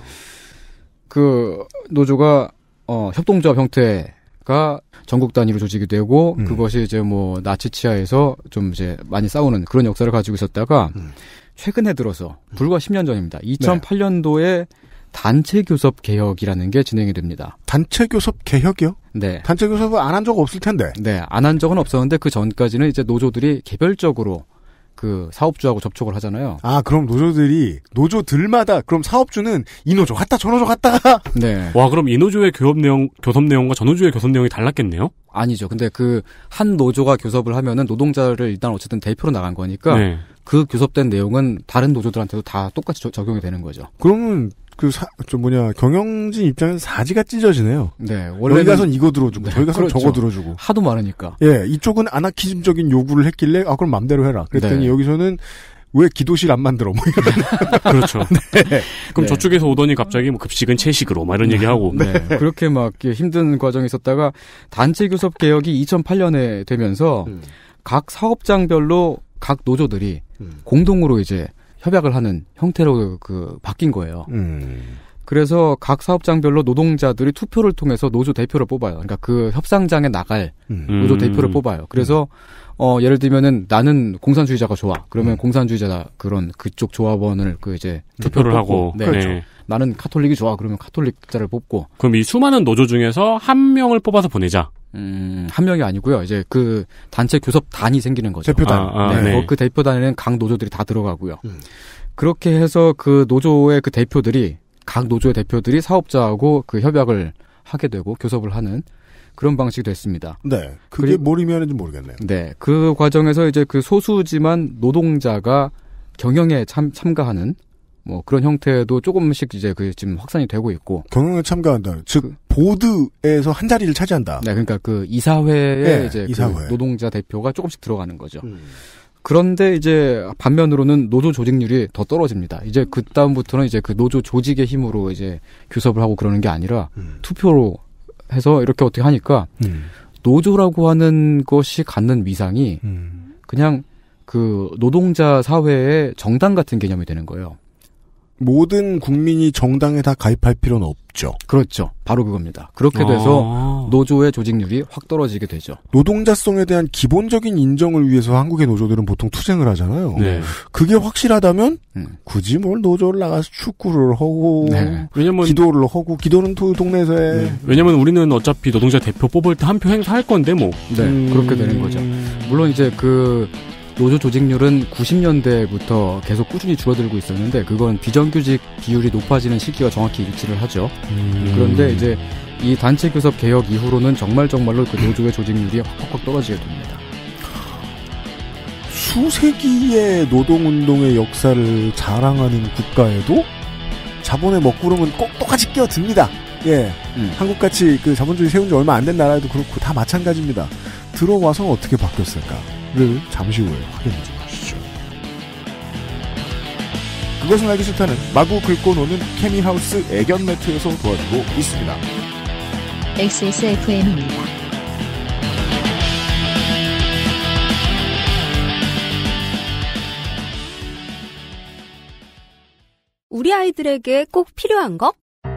그 노조가 어, 협동조합 형태 가 전국 단위로 조직이 되고 음. 그것이 이제 뭐 나치 치하에서 좀 이제 많이 싸우는 그런 역사를 가지고 있었다가 음. 최근에 들어서 불과 10년 음. 전입니다. 2008년도에 단체 교섭 개혁이라는 게 진행이 됩니다. 단체 교섭 개혁이요? 네. 단체 교섭을 안한 적 없을 텐데. 네, 안한 적은 없었는데 그 전까지는 이제 노조들이 개별적으로 그 사업주하고 접촉을 하잖아요. 아 그럼 노조들이 노조들마다 그럼 사업주는 이 노조 갔다 저 노조 갔다 네. 와 그럼 이 노조의 교섭 내용 교섭 내용과 전 노조의 교섭 내용이 달랐겠네요. 아니죠. 근데 그 한 노조가 교섭을 하면은 노동자를 일단 어쨌든 대표로 나간 거니까 네. 그 교섭된 내용은 다른 노조들한테도 다 똑같이 저, 적용이 되는 거죠. 그러면 그, 사, 저 뭐냐, 경영진 입장에서 사지가 찢어지네요. 네, 원래. 여기 가선 이거 들어주고, 네, 저기 가선 그렇죠. 저거 들어주고. 하도 많으니까. 예, 이쪽은 아나키즘적인 요구를 했길래, 아, 그럼 맘대로 해라. 그랬더니 네. 여기서는, 왜 기도실 안 만들어? 뭐 이런. 그렇죠. 네. 네. 그럼 네. 저쪽에서 오더니 갑자기 뭐 급식은 채식으로, 막 이런 얘기하고. 네. 네. 그렇게 막 힘든 과정이 있었다가, 단체 교섭 개혁이 2008년에 되면서, 음. 각 사업장별로 각 노조들이 음. 공동으로 이제 협약을 하는 형태로 그 바뀐 거예요. 음. 그래서 각 사업장별로 노동자들이 투표를 통해서 노조 대표를 뽑아요. 그러니까 그 협상장에 나갈 음. 노조 대표를 음. 뽑아요. 그래서 어 예를 들면은 나는 공산주의자가 좋아. 그러면 음. 공산주의자 그런 그쪽 조합원을 그 이제 네. 투표를 하고 네. 네. 그렇죠. 네. 나는 카톨릭이 좋아. 그러면 카톨릭자를 뽑고 그럼 이 수많은 노조 중에서 한 명을 뽑아서 보내자. 음, 한 명이 아니고요. 이제 그 단체 교섭단이 생기는 거죠. 대표단. 아, 아, 네. 네. 그 대표단에는 각 노조들이 다 들어가고요. 음. 그렇게 해서 그 노조의 그 대표들이 각 노조의 대표들이 사업자하고 그 협약을 하게 되고 교섭을 하는 그런 방식이 됐습니다. 네. 그게 뭘의미하지 모르겠네요. 네. 그 과정에서 이제 그 소수지만 노동자가 경영에 참, 참가하는 뭐 그런 형태도 조금씩 이제 그 지금 확산이 되고 있고 경영에 참가한다. 즉 그, 보드에서 한 자리를 차지한다. 네, 그러니까 그 이사회에 네, 이제 그 이사회. 그 노동자 대표가 조금씩 들어가는 거죠. 음. 그런데 이제 반면으로는 노조 조직률이 더 떨어집니다. 이제 음. 그 다음부터는 이제 그 노조 조직의 힘으로 이제 교섭을 하고 그러는 게 아니라 음. 투표로 해서 이렇게 어떻게 하니까 음. 노조라고 하는 것이 갖는 위상이 음. 그냥 그 노동자 사회의 정당 같은 개념이 되는 거예요. 모든 국민이 정당에 다 가입할 필요는 없죠. 그렇죠. 바로 그겁니다. 그렇게 돼서 아. 노조의 조직률이 확 떨어지게 되죠. 노동자성에 대한 기본적인 인정을 위해서 한국의 노조들은 보통 투쟁을 하잖아요. 네. 그게 확실하다면 음. 굳이 뭘 노조를 나가서 축구를 하고 네. 왜냐면 기도를 하고 기도는 동네에서 해. 네. 왜냐면 우리는 어차피 노동자 대표 뽑을 때 한 표 행사할 건데 뭐. 네. 음. 그렇게 되는 거죠. 물론 이제 그 노조 조직률은 90년대부터 계속 꾸준히 줄어들고 있었는데 그건 비정규직 비율이 높아지는 시기가 정확히 일치를 하죠. 음. 그런데 이제 이 단체 교섭 개혁 이후로는 정말 정말로 그 노조의 조직률이 확확 떨어지게 됩니다. 수세기의 노동운동의 역사를 자랑하는 국가에도 자본의 먹구름은 꼭 똑같이 끼어듭니다. 예. 음. 한국같이 그 자본주의 세운 지 얼마 안 된 나라에도 그렇고 다 마찬가지입니다. 들어와서 어떻게 바뀌었을까? 를 잠시 후에 확인해 주시죠. 그것은 알기 싫다는 마구 긁고 노는 케미하우스 애견 매트에서 도와주고 있습니다. XSFM입니다. 우리 아이들에게 꼭 필요한 것?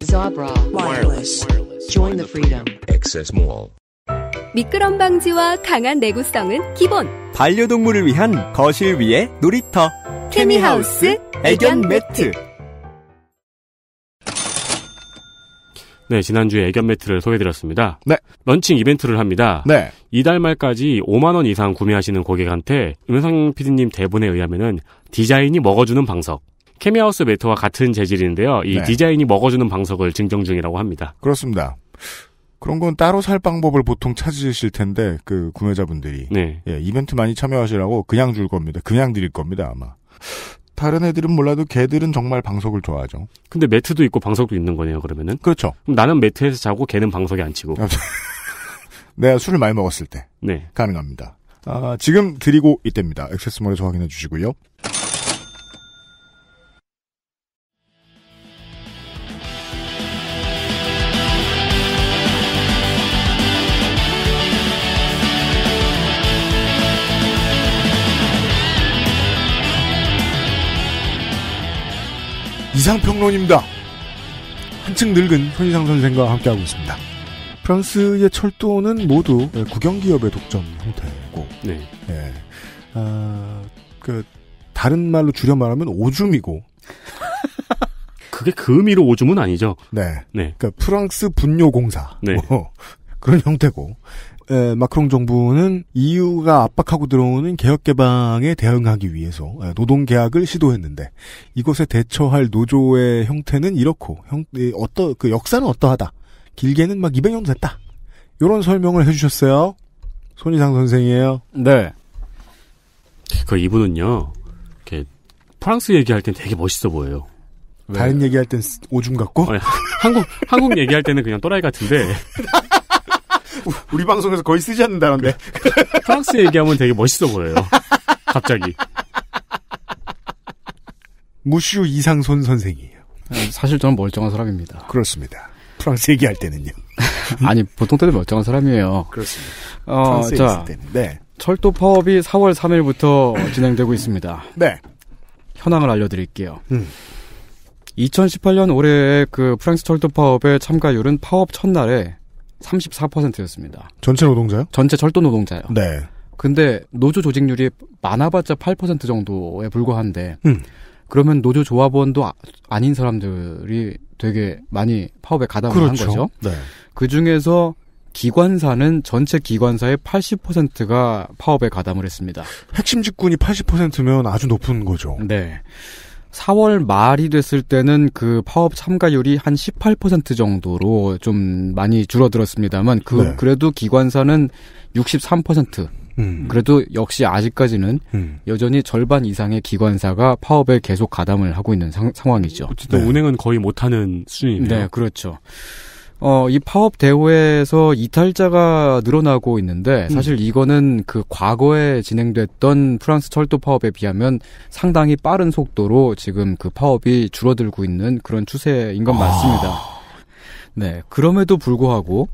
Zabra Wireless. Join the freedom. Access Mall. 미끄럼 방지와 강한 내구성은 기본. 반려동물을 위한 거실 위에 놀이터. 케미하우스 애견 매트. 네, 지난주에 애견 매트를 소개드렸습니다. 네. 런칭 이벤트를 합니다. 네. 이달 말까지 5만원 이상 구매하시는 고객한테 음상 PD님 대본에 의하면은 디자인이 먹어주는 방석. 케미하우스 매트와 같은 재질인데요. 이 네. 디자인이 먹어주는 방석을 증정 중이라고 합니다. 그렇습니다. 그런 건 따로 살 방법을 보통 찾으실 텐데 그 구매자분들이 네. 예, 이벤트 많이 참여하시라고 그냥 줄 겁니다. 그냥 드릴 겁니다 아마. 다른 애들은 몰라도 개들은 정말 방석을 좋아하죠. 근데 매트도 있고 방석도 있는 거네요 그러면은. 그렇죠. 그럼 나는 매트에서 자고 개는 방석에 안 치고. 내가 술을 많이 먹었을 때. 네. 가능합니다. 아, 지금 드리고 있답니다. 액세스몰에서 확인해 주시고요. 이상평론입니다. 한층 늙은 손희상 선생과 함께하고 있습니다. 프랑스의 철도는 모두 예, 국영기업의 독점 형태고, 네. 예. 아, 그, 다른 말로 줄여 말하면 오줌이고. 그게 그 의미로 오줌은 아니죠. 네. 네. 그러니까 프랑스 분뇨공사. 네. 뭐 그런 형태고. 에, 예, 마크롱 정부는 EU가 압박하고 들어오는 개혁 개방에 대응하기 위해서 예, 노동 계약을 시도했는데 이것에 대처할 노조의 형태는 이렇고 형 어떠 그 역사는 어떠하다. 길게는 막 200년 됐다. 이런 설명을 해주셨어요. 손희상 선생이에요. 네. 그 이분은요, 이렇게 프랑스 얘기할 땐 되게 멋있어 보여요. 다른 왜? 얘기할 땐 오줌 같고? 아니, 어, 예. 한국, 한국 얘기할 때는 그냥 또라이 같은데. 우리 방송에서 거의 쓰지 않는다는데. 프랑스 얘기하면 되게 멋있어 보여요. 갑자기. 무슈 이상손 선생이에요. 네, 사실 저는 멀쩡한 사람입니다. 그렇습니다. 프랑스 얘기할 때는요. 아니 보통 때도 멀쩡한 사람이에요. 그렇습니다. 어, 자, 네. 철도 파업이 4월 3일부터 진행되고 있습니다. 네. 현황을 알려드릴게요. 음. 2018년 올해의 그 프랑스 철도 파업에 참가율은 파업 첫날에 34%였습니다. 전체 노동자요? 전체 철도 노동자요. 네. 근데 노조 조직률이 많아봤자 8% 정도에 불과한데 음. 그러면 노조 조합원도 아, 아닌 사람들이 되게 많이 파업에 가담을 그렇죠. 한 거죠. 네. 그 중에서 기관사는 전체 기관사의 80%가 파업에 가담을 했습니다. 핵심 직군이 80%면 아주 높은 거죠. 네. 4월 말이 됐을 때는 그 파업 참가율이 한 18% 정도로 좀 많이 줄어들었습니다만 그 네. 그래도 기관사는 63% 음. 그래도 역시 아직까지는 음. 여전히 절반 이상의 기관사가 파업에 계속 가담을 하고 있는 상, 황이죠 어쨌든 네. 운행은 거의 못하는 수준이네요. 네, 그렇죠. 어, 이 파업 대회에서 이탈자가 늘어나고 있는데 음. 사실 음. 이거는 그 과거에 진행됐던 프랑스 철도 파업에 비하면 상당히 빠른 속도로 지금 그 파업이 줄어들고 있는 그런 추세인 건 아. 맞습니다. 네. 그럼에도 불구하고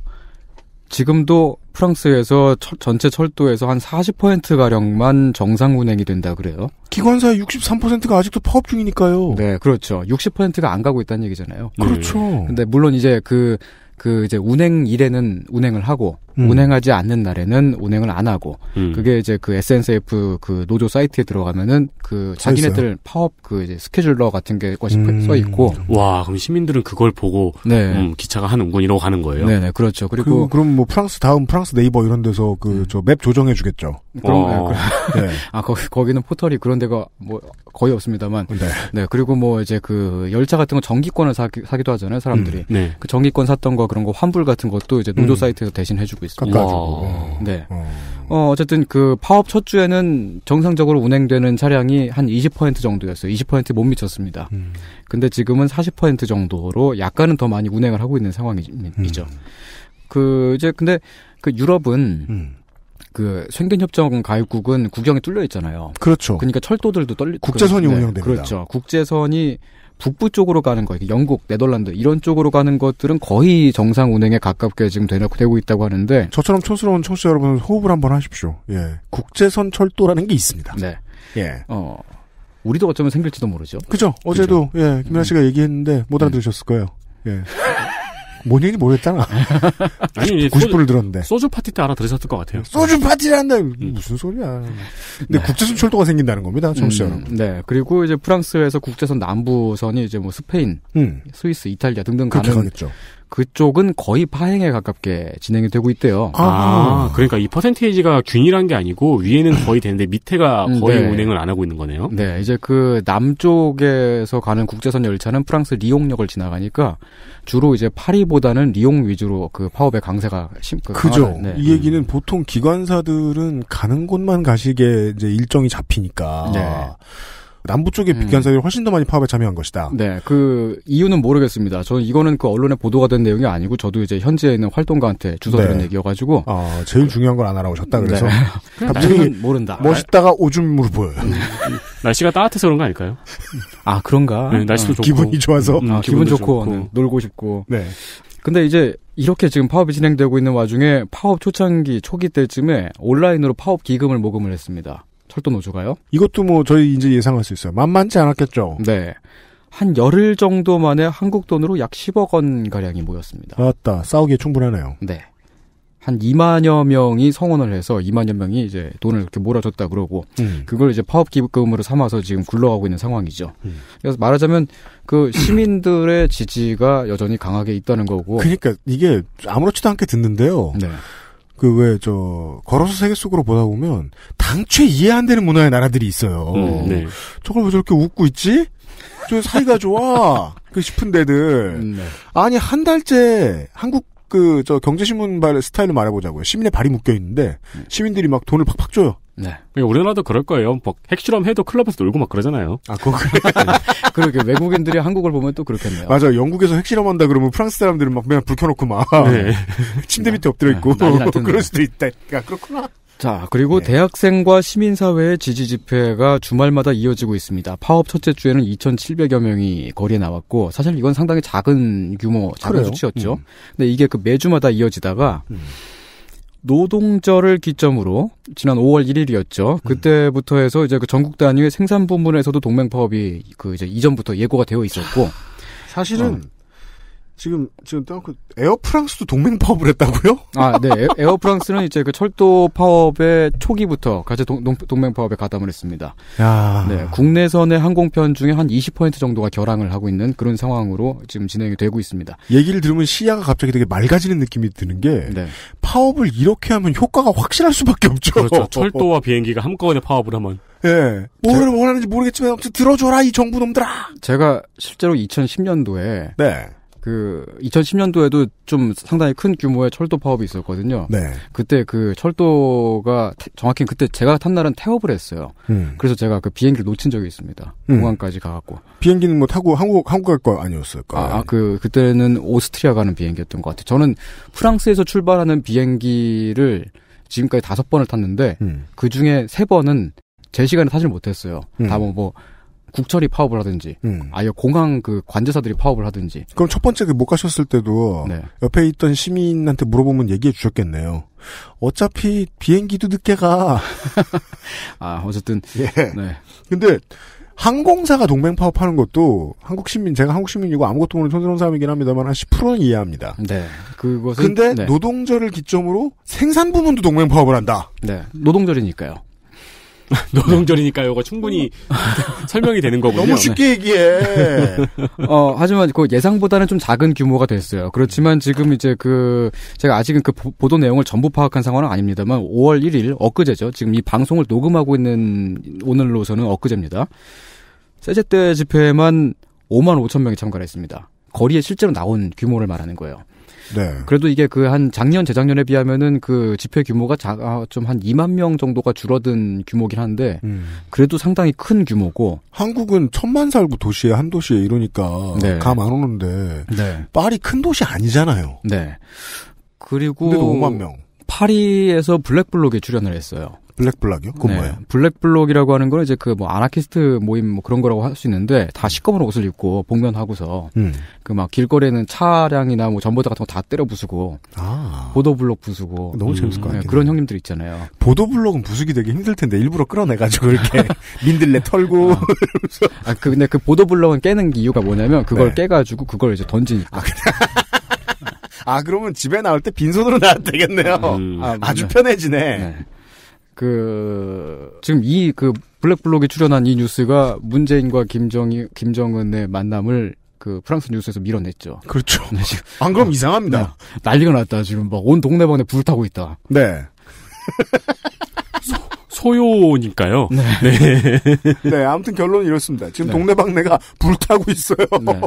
지금도 프랑스에서 철, 전체 철도에서 한 40% 가량만 정상 운행이 된다 그래요. 기관사의 63%가 아직도 파업 중이니까요. 네, 그렇죠. 60%가 안 가고 있다는 얘기잖아요. 그렇죠. 음. 근데 물론 이제 그그 그 이제 운행 일에는 운행을 하고 음. 운행하지 않는 날에는 운행을 안 하고 음. 그게 이제 그 SNCF 그 노조 사이트에 들어가면은 그 자기네들 있어요. 파업 그 이제 스케줄러 같은 게 것이 음. 써 있고 와 그럼 시민들은 그걸 보고 네. 음, 기차가 하는군 이러고 가는 거예요. 네네 그렇죠. 그리고, 그, 그럼뭐 프랑스 다음 프랑스 네이버 이런 데서 그 저맵 음. 조정해 주겠죠. 그럼 어. 네. 네. 아 거기 거기는 포털이 그런 데가 뭐 거의 없습니다만 네. 네 그리고 뭐 이제 그 열차 같은 거 전기권을 사기, 사기도 하잖아요 사람들이 음. 네. 그 전기권 샀던 거 그런 거 환불 같은 것도 이제 노조 사이트에서 대신 해주고 가지고 있습니다. 깎아고 네. 네. 음. 어, 어쨌든 그 파업 첫 주에는 정상적으로 운행되는 차량이 한 20% 정도였어요. 20%못 미쳤습니다. 음. 근데 지금은 40% 정도로 약간은 더 많이 운행을 하고 있는 상황이죠. 음. 그 이제 근데 그 유럽은 음. 그 생겐협정 가입국은 국경이 뚫려 있잖아요. 그렇죠. 그러니까 철도들도 떨리 국제선이 네, 운영됩니다. 그렇죠. 국제선이 북부 쪽으로 가는 거, 영국, 네덜란드 이런 쪽으로 가는 것들은 거의 정상 운행에 가깝게 지금 되고 있다고 하는데 저처럼 촌스러운 청취자 여러분 호흡을 한번 하십시오. 예, 국제선 철도라는 게 있습니다. 네, 예, 어, 우리도 어쩌면 생길지도 모르죠. 그죠? 어제도 그죠? 예 김민아 씨가 음. 얘기했는데 못 네. 알아들으셨을 거예요. 예. 뭔얘기 모르겠잖아. 아니, 90, 분을 들었는데. 소주 파티 때 알아들으셨을 것 같아요. 소주 파티를 한다! 음. 무슨 소리야. 근데 네. 국제선 철도가 생긴다는 겁니다, 정치자 음, 분 네. 그리고 이제 프랑스에서 국제선 남부선이 이제 뭐 스페인, 음. 스위스, 이탈리아 등등 가는. 그렇죠 그쪽은 거의 파행에 가깝게 진행이 되고 있대요. 아, 아 그러니까 이 퍼센테이지가 균일한 게 아니고 위에는 거의 되는데 밑에가 음, 네. 거의 네. 운행을 안 하고 있는 거네요. 네, 이제 그 남쪽에서 가는 국제선 열차는 프랑스 리옹역을 지나가니까 주로 이제 파리보다는 리옹 위주로 그 파업의 강세가 심. 그 그죠. 네. 이 얘기는 음. 보통 기관사들은 가는 곳만 가시게 이제 일정이 잡히니까. 네. 남부 쪽의 음. 비간사들이 훨씬 더 많이 파업에 참여한 것이다. 네, 그 이유는 모르겠습니다. 저는 이거는 그 언론에 보도가 된 내용이 아니고 저도 이제 현지에 있는 활동가한테 주소 네. 들은 얘기여가지고. 아, 제일 중요한 걸 안 알아보셨다 그래서. 네. 갑자기 모른다. 멋있다가 오줌으로 보여요. 음. 날씨가 따뜻해서 그런 거 아닐까요? 아 그런가. 네, 날씨도 아, 좋고 기분이 좋아서. 음, 아, 기분 좋고, 좋고. 네, 놀고 싶고. 네. 근데 이제 이렇게 지금 파업이 진행되고 있는 와중에 파업 초창기 초기 때쯤에 온라인으로 파업 기금을 모금을 했습니다. 철도 노조가요. 이것도 뭐 저희 이제 예상할 수 있어요. 만만치 않았겠죠. 네. 한 열흘 정도 만에 한국 돈으로 약 10억 원 가량이 모였습니다. 아따, 싸우기에 충분하네요. 네. 한 2만여 명이 성원을 해서 2만여 명이 이제 돈을 이렇게 몰아줬다 그러고 음. 그걸 이제 파업 기금으로 삼아서 지금 굴러가고 있는 상황이죠. 음. 그래서 말하자면 그 시민들의 지지가 여전히 강하게 있다는 거고. 그러니까 이게 아무렇지도 않게 듣는데요. 네. 그왜저 걸어서 세계 속으로 보다 보면 당최 이해 안 되는 문화의 나라들이 있어요. 음, 네. 저걸 왜 저렇게 웃고 있지? 저 사이가 좋아. 그 싶은 데들. 음, 네. 아니 한 달째 한국 그 저 경제신문 발 스타일로 말해보자고요. 시민의 발이 묶여 있는데 음. 시민들이 막 돈을 팍팍 줘요. 네. 그러니까 우리나라도 그럴 거예요. 뭐 핵실험 해도 클럽에서 놀고 막 그러잖아요. 아, 그거 그러게 외국인들이 한국을 보면 또 그렇겠네요. 맞아. 영국에서 핵실험한다 그러면 프랑스 사람들은 막 맨날 불 켜놓고 막 네. 침대 밑에 엎드려 있고 네. 그럴 수도 있다. 아, 그렇구나. 자, 그리고 네. 대학생과 시민사회의 지지 집회가 주말마다 이어지고 있습니다. 파업 첫째 주에는 2,700여 명이 거리에 나왔고, 사실 이건 상당히 작은 규모, 작은 그래요? 수치였죠. 음. 근데 이게 그 매주마다 이어지다가, 음. 노동절을 기점으로 지난 5월 1일이었죠. 음. 그때부터 해서 이제 그 전국 단위의 생산부문에서도 동맹 파업이 그 이제 이전부터 예고가 되어 있었고 사실은 어. 지금 지금 딱 그 에어 프랑스도 동맹 파업을 했다고요? 아, 네. 에어 프랑스는 이제 그 철도 파업의 초기부터 같이 동, 동맹 파업에 가담을 했습니다. 야. 네. 국내선의 항공편 중에 한 20% 정도가 결항을 하고 있는 그런 상황으로 지금 진행이 되고 있습니다. 얘기를 들으면 시야가 갑자기 되게 맑아지는 느낌이 드는 게 네. 파업을 이렇게 하면 효과가 확실할 수밖에 없죠. 그렇죠. 철도와 비행기가 한꺼번에 파업을 하면 예. 뭘 원하는지 모르겠지만 아무튼 들어줘라 이 정부 놈들아. 제가 실제로 2010년도에 네. 그 2010년도에도 좀 상당히 큰 규모의 철도 파업이 있었거든요. 네. 그때 그 철도가 정확히 그때 제가 탄 날은 태업을 했어요. 음. 그래서 제가 그 비행기를 놓친 적이 있습니다. 음. 공항까지 가갖고. 비행기는 뭐 타고 한국 한국 갈 거 아니었을까? 아, 아, 그 그때는 오스트리아 가는 비행기였던 것 같아요. 저는 프랑스에서 출발하는 비행기를 지금까지 다섯 번을 탔는데 음. 그 중에 세 번은 제 시간에 타질 못했어요. 음. 다뭐뭐 뭐 국철이 파업을 하든지 음. 아예 공항 그 관제사들이 파업을 하든지 그럼 첫 번째 그못 가셨을 때도 네. 옆에 있던 시민한테 물어보면 얘기해 주셨겠네요. 어차피 비행기도 늦게 가. 아 어쨌든 예. 네. 근데 항공사가 동맹 파업하는 것도 한국 시민 제가 한국 시민이고 아무것도 모르는 촌스러운 사람이긴 합니다만 한 10%는 이해합니다. 네. 그것은 근데 네. 노동절을 기점으로 생산 부문도 동맹 파업을 한다. 네. 노동절이니까요. 노동절이니까 요거 충분히 설명이 되는 거군요. 너무 쉽게 네. 얘기해. 어, 하지만 그 예상보다는 좀 작은 규모가 됐어요. 그렇지만 지금 이제 그 제가 아직은 그 보도 내용을 전부 파악한 상황은 아닙니다만 5월 1일 엊그제죠. 지금 이 방송을 녹음하고 있는 오늘로서는 엊그제입니다. 세제 때 집회에만 5만 5천 명이 참가를 했습니다. 거리에 실제로 나온 규모를 말하는 거예요. 네. 그래도 이게 그 한 작년 재작년에 비하면은 그 집회 규모가 아, 어, 좀한 2만 명 정도가 줄어든 규모긴 한데 음. 그래도 상당히 큰 규모고 한국은 천만 살고 도시에 한 도시에 이러니까 네. 감안 오는데 네. 파리 큰 도시 아니잖아요. 네. 그리고 5만 명. 파리에서 블랙블록에 출연을 했어요. 블랙블록이요 그건 네. 뭐예요? 블랙블록이라고 하는 건 이제 그 뭐 아나키스트 모임 뭐 그런 거라고 할 수 있는데 다 시꺼먼 옷을 입고 복면하고서 음. 그막 길거리에는 차량이나 뭐전봇대 같은 거 다 때려 부수고 아. 보도블록 부수고 너무 재밌을 것 같아요. 음, 네, 그런 형님들 있잖아요. 보도블록은 부수기 되게 힘들 텐데 일부러 끌어내가지고 이렇게 아. 민들레 털고 아, 아 그, 근데 그 보도블록은 깨는 이유가 뭐냐면 그걸 네. 깨가지고 그걸 이제 던지니까. 아, 아, 그러면 집에 나올 때 빈손으로 나왔되겠네요 음. 아, 주 편해지네. 네. 그 지금 이 그블랙블록에 출연한 이 뉴스가 문재인과 김정이 김정은의 만남을 그 프랑스 뉴스에서 밀어냈죠. 그렇죠. 네, 지금 안 아, 그럼 어, 이상합니다. 네. 난리가 났다. 지금 막 온 동네방네 불타고 있다. 네. 소요니까요. 네. 네. 네. 아무튼 결론은 이렇습니다. 지금 네. 동네방네가 불타고 있어요. 네.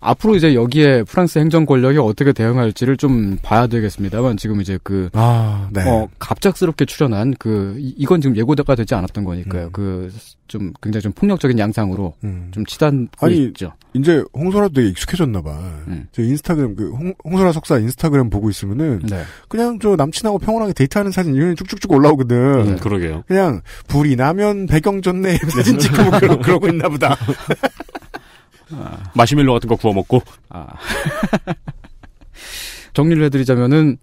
앞으로 이제 여기에 프랑스 행정 권력이 어떻게 대응할지를 좀 봐야 되겠습니다만 지금 이제 그 아, 네. 어, 갑작스럽게 출현한그 이건 지금 예고가 대 되지 않았던 거니까요. 음. 그좀 굉장히 좀 폭력적인 양상으로 음. 좀치단고아 있죠. 이제 홍소라도 되게 익숙해졌나 봐. 음. 저 인스타그램 그 홍, 홍소라 석사 인스타그램 보고 있으면은 네. 그냥 저 남친하고 평온하게 데이트하는 사진 이런 쭉쭉쭉 올라오거든. 음, 그러게요. 그냥 불이 나면 배경 좋네 사진 찍고 뭐 그러, 그러고 있나 보다. 아. 마시멜로 같은 거 구워 먹고. 아. 정리를 해드리자면은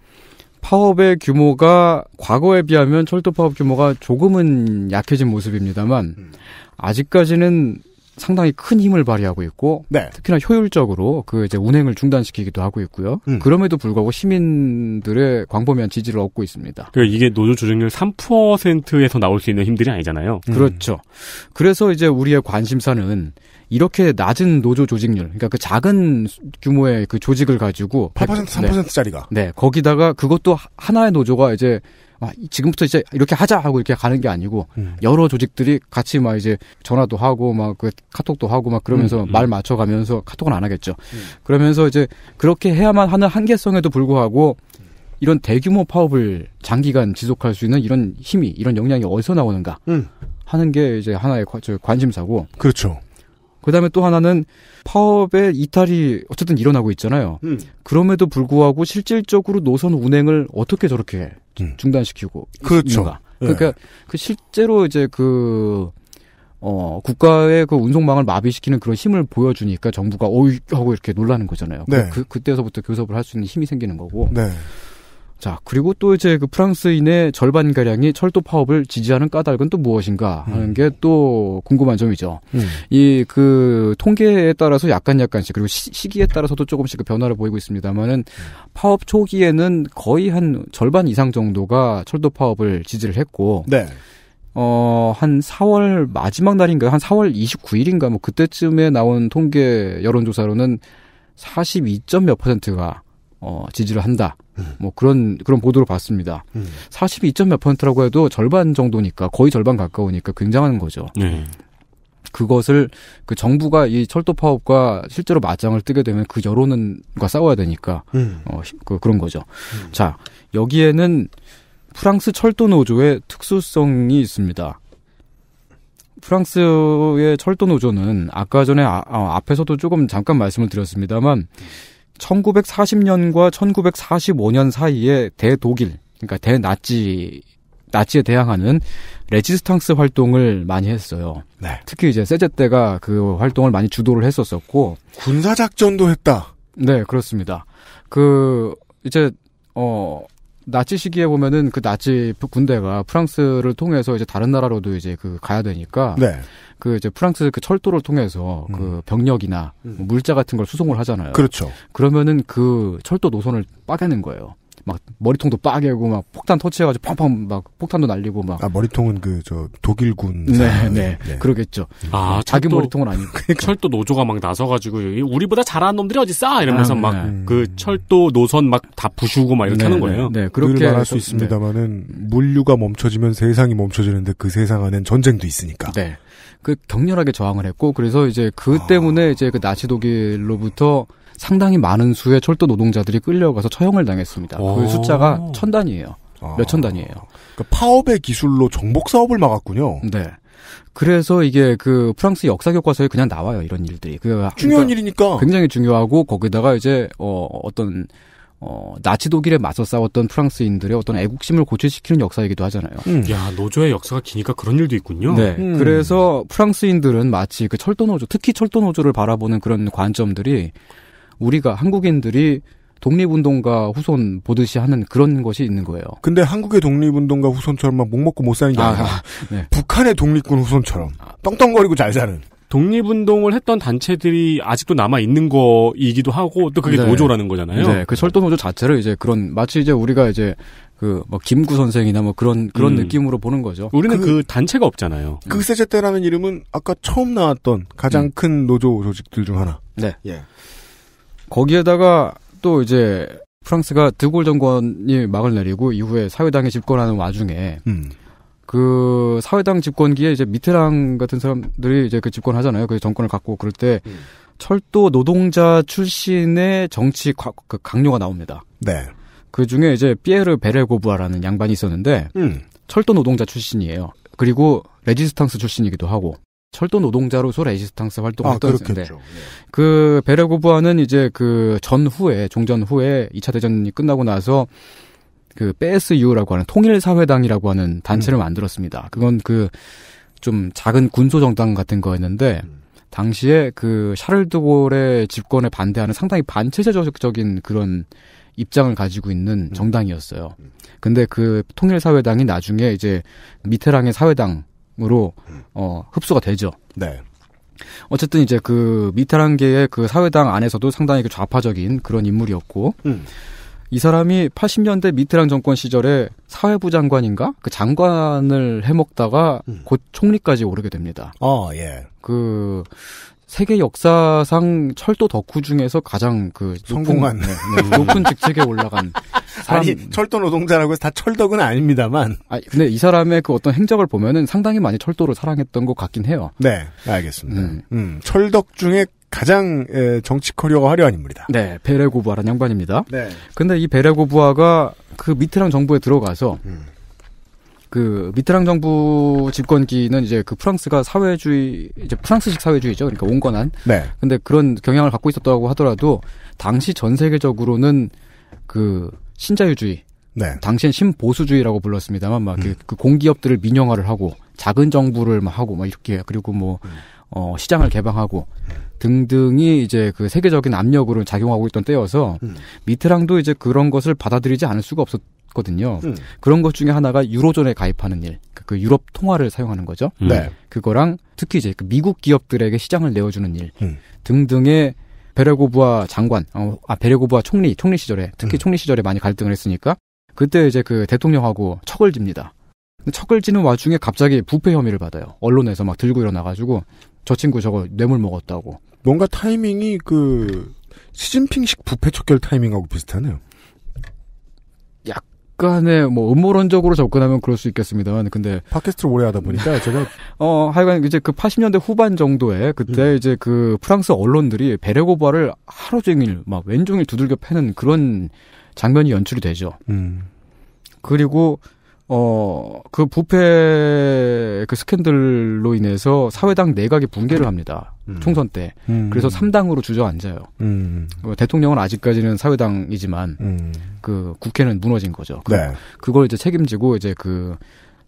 파업의 규모가 과거에 비하면 철도 파업 규모가 조금은 약해진 모습입니다만 음. 아직까지는 상당히 큰 힘을 발휘하고 있고 네. 특히나 효율적으로 그 이제 운행을 중단시키기도 하고 있고요. 음. 그럼에도 불구하고 시민들의 광범위한 지지를 얻고 있습니다. 그러니까 이게 노조 조정률 3%에서 나올 수 있는 힘들이 아니잖아요. 음. 그렇죠. 그래서 이제 우리의 관심사는 이렇게 낮은 노조 조직률, 그러니까 그 작은 규모의 그 조직을 가지고 8% 3%짜리가 네, 네 거기다가 그것도 하나의 노조가 이제 아, 지금부터 이제 이렇게 하자 하고 이렇게 가는 게 아니고 음. 여러 조직들이 같이 막 이제 전화도 하고 막 그 카톡도 하고 막 그러면서 음, 음. 말 맞춰가면서 카톡은 안 하겠죠. 음. 그러면서 이제 그렇게 해야만 하는 한계성에도 불구하고 이런 대규모 파업을 장기간 지속할 수 있는 이런 힘이 이런 역량이 어디서 나오는가 음. 하는 게 이제 하나의 관, 심사고 그렇죠. 그 다음에 또 하나는 파업의 이탈이 어쨌든 일어나고 있잖아요. 음. 그럼에도 불구하고 실질적으로 노선 운행을 어떻게 저렇게 음. 중단시키고 그렇죠. 있는가. 예. 그러니까 네. 그 실제로 이제 그 어, 국가의 그 운송망을 마비시키는 그런 힘을 보여주니까 정부가 어이 하고 이렇게 놀라는 거잖아요. 그, 네. 그, 그때서부터 교섭을 할 수 있는 힘이 생기는 거고. 네. 자, 그리고 또 이제 그 프랑스인의 절반가량이 철도 파업을 지지하는 까닭은 또 무엇인가 하는 음. 게또 궁금한 점이죠. 음. 이그 통계에 따라서 약간 약간씩 그리고 시, 기에 따라서도 조금씩 그 변화를 보이고 있습니다만은 파업 초기에는 거의 한 절반 이상 정도가 철도 파업을 지지를 했고 네. 어, 한 4월 마지막 날인가요? 한 4월 29일인가 뭐 그때쯤에 나온 통계 여론조사로는 42. 몇 퍼센트가 어, 지지를 한다. 음. 뭐 그런 그런 보도를 봤습니다. 음. 42점 몇 퍼센트라고 해도 절반 정도니까 거의 절반 가까우니까 굉장한 거죠. 네. 그것을 그 정부가 이 철도 파업과 실제로 맞짱을 뜨게 되면 그 여론과 싸워야 되니까 음. 어, 그, 그런 거죠. 음. 자 여기에는 프랑스 철도 노조의 특수성이 있습니다. 프랑스의 철도 노조는 아까 전에 아, 아, 앞에서도 조금 잠깐 말씀을 드렸습니다만. 음. 1940년과 1945년 사이에 대독일, 그러니까 대나치, 나치에 대항하는 레지스탕스 활동을 많이 했어요. 네. 특히 이제 세제 때가 그 활동을 많이 주도를 했었었고 군사 작전도 했다. 네, 그렇습니다. 그 이제 어 나치 시기에 보면은 그 나치 군대가 프랑스를 통해서 이제 다른 나라로도 이제 그 가야 되니까 네. 그 이제 프랑스 그 철도를 통해서 그 음. 그 병력이나 음. 물자 같은 걸 수송을 하잖아요. 그렇죠. 그러면은 그 철도 노선을 빠개는 거예요. 막 머리통도 빠개고 막 폭탄 터치해가지고 팡팡 막 폭탄도 날리고 막. 아 머리통은 그 저 독일군. 네네 네. 네. 그러겠죠. 아 네, 자기 철도, 머리통은 아니고 그러니까. 철도 노조가 막 나서가지고 우리보다 잘하는 놈들이 어디 싸 이러면서 아, 막그 네. 그 음. 철도 노선 막 다 부수고 막 이렇게 네, 하는 네, 거예요. 네 그렇게 말할 수 있습니다만은 물류가 멈춰지면 세상이 멈춰지는데 그 세상 안엔 전쟁도 있으니까. 네. 그 격렬하게 저항을 했고 그래서 이제 그 아. 때문에 이제 그 나치 독일로부터 상당히 많은 수의 철도 노동자들이 끌려가서 처형을 당했습니다. 그 오. 그 숫자가 천 단위예요. 아. 몇천 단위예요. 그러니까 파업의 기술로 정복 사업을 막았군요. 네. 그래서 이게 그 프랑스 역사 교과서에 그냥 나와요 이런 일들이. 그 아, 중요한 그러니까 일이니까 굉장히 중요하고 거기다가 이제 어 어떤 어, 나치 독일에 맞서 싸웠던 프랑스인들의 어떤 애국심을 고취시키는 역사이기도 하잖아요. 음. 야, 노조의 역사가 기니까 그런 일도 있군요. 네. 음. 그래서 프랑스인들은 마치 그 철도 노조, 특히 철도 노조를 바라보는 그런 관점들이 우리가 한국인들이 독립운동가 후손 보듯이 하는 그런 것이 있는 거예요. 근데 한국의 독립운동가 후손처럼만 목 먹고 못 사는 게 아, 니라 네. 북한의 독립군 후손처럼 떵떵거리고 잘 사는. 독립운동을 했던 단체들이 아직도 남아 있는 거이기도 하고 또 그게 네. 노조라는 거잖아요. 네, 그 철도 노조 자체를 이제 그런 마치 이제 우리가 이제 그 뭐 김구 선생이나 뭐 그런 그런 음. 느낌으로 보는 거죠. 우리는 그, 그 단체가 없잖아요. 그 세제때라는 이름은 아까 처음 나왔던 가장 음. 큰 노조 조직들 중 하나. 네. 예. 거기에다가 또 이제 프랑스가 드골 정권이 막을 내리고 이후에 사회당이 집권하는 와중에 음. 그 사회당 집권기에 이제 미테랑 같은 사람들이 이제 그 집권하잖아요. 그 정권을 갖고 그럴 때 음. 철도 노동자 출신의 정치 과, 그 강요가 나옵니다. 네. 그 중에 이제 피에르 베레고부아라는 양반이 있었는데 음. 철도 노동자 출신이에요. 그리고 레지스탕스 출신이기도 하고. 철도 노동자로서 레지스탕스 활동했던 아, 네. 그렇겠죠. 네. 그 베레고부아는 이제 그 전후에 종전 후에 2차 대전이 끝나고 나서 그 PSU라고 하는 통일사회당이라고 하는 단체를 음. 만들었습니다. 그건 그 좀 작은 군소 정당 같은 거였는데 음. 당시에 그 샤를드골의 집권에 반대하는 상당히 반체제적인 그런 입장을 가지고 있는 음. 정당이었어요. 음. 근데 그 통일사회당이 나중에 이제 미테랑의 사회당 으로 음. 어, 흡수가 되죠. 네. 어쨌든 이제 그 미테란 계의 그 사회당 안에서도 상당히 그 좌파적인 그런 인물이었고 음. 이 사람이 80년대 미테랑 정권 시절에 사회부 장관인가 그 장관을 해먹다가 음. 곧 총리까지 오르게 됩니다. 어, 예. 그 세계 역사상 철도 덕후 중에서 가장 그 성공한 네, 네, 높은 직책에 올라간 사람... 아니 철도 노동자라고 해서 다 철덕은 아닙니다만. 아니 근데 이 사람의 그 어떤 행적을 보면은 상당히 많이 철도를 사랑했던 것 같긴 해요. 네, 알겠습니다. 음, 음 철덕 중에 가장 에, 정치 커리어가 화려한 인물이다. 네, 베레고부아라는 양반입니다. 네. 근데 이 베레고부아가 그 미트랑 정부에 들어가서 음. 그 미트랑 정부 집권기는 이제 그 프랑스가 사회주의 이제 프랑스식 사회주의죠. 그러니까 온건한. 네. 근데 그런 경향을 갖고 있었다고 하더라도 당시 전 세계적으로는 그 신자유주의. 네. 당시엔 신보수주의라고 불렀습니다만 막그 음. 그 공기업들을 민영화를 하고 작은 정부를 막 하고 막 이렇게 그리고 뭐 음. 어, 시장을 개방하고 등등이 이제 그 세계적인 압력으로 작용하고 있던 때여서 음. 미트랑도 이제 그런 것을 받아들이지 않을 수가 없었거든요. 음. 그런 것 중에 하나가 유로존에 가입하는 일, 그러니까 그 유럽 통화를 사용하는 거죠. 네. 그거랑 특히 이제 그 미국 기업들에게 시장을 내어주는 일 음. 등등의 베레고브아 장관, 어, 음. 아베레고브아 총리, 총리 시절에 특히 음. 총리 시절에 많이 갈등을 했으니까 그때 이제 그 대통령하고 척을 집니다. 척을 지는 와중에 갑자기 부패 혐의를 받아요. 언론에서 막 들고 일어나가지고 저 친구 저거 뇌물 먹었다고. 뭔가 타이밍이 그 시진핑식 부패 척결 타이밍하고 비슷하네요. 약간의 뭐 음모론적으로 접근하면 그럴 수 있겠습니다만 근데 팟캐스트를 오래 하다 보니까 제가 어 하여간 이제 그 80년대 후반 정도에 그때 음. 이제 그 프랑스 언론들이 베레고바를 하루 종일 막 왼종일 두들겨 패는 그런 장면이 연출이 되죠. 음. 그리고 어, 그 부패 그 스캔들로 인해서 사회당 내각이 네 붕괴를 합니다. 음. 총선 때. 음. 그래서 3당으로 주저앉아요. 음. 어, 대통령은 아직까지는 사회당이지만 음. 그 국회는 무너진 거죠. 그 네. 그걸 이제 책임지고 이제 그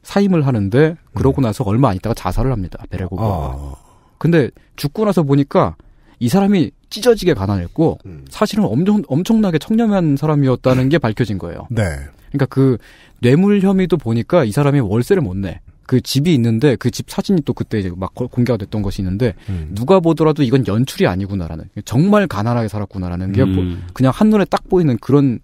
사임을 하는데 그러고 음. 나서 얼마 안 있다가 자살을 합니다. 베레고가. 아. 근데 죽고 나서 보니까 이 사람이 찢어지게 가난했고 음. 사실은 엄청 엄청나게 청렴한 사람이었다는 게 밝혀진 거예요. 네. 그러니까 그 뇌물 혐의도 보니까 이 사람이 월세를 못 내. 그 집이 있는데 그 집 사진이 또 그때 이제 막 공개가 됐던 것이 있는데 음. 누가 보더라도 이건 연출이 아니구나라는 정말 가난하게 살았구나라는 게 음. 뭐 그냥 한눈에 딱 보이는 그런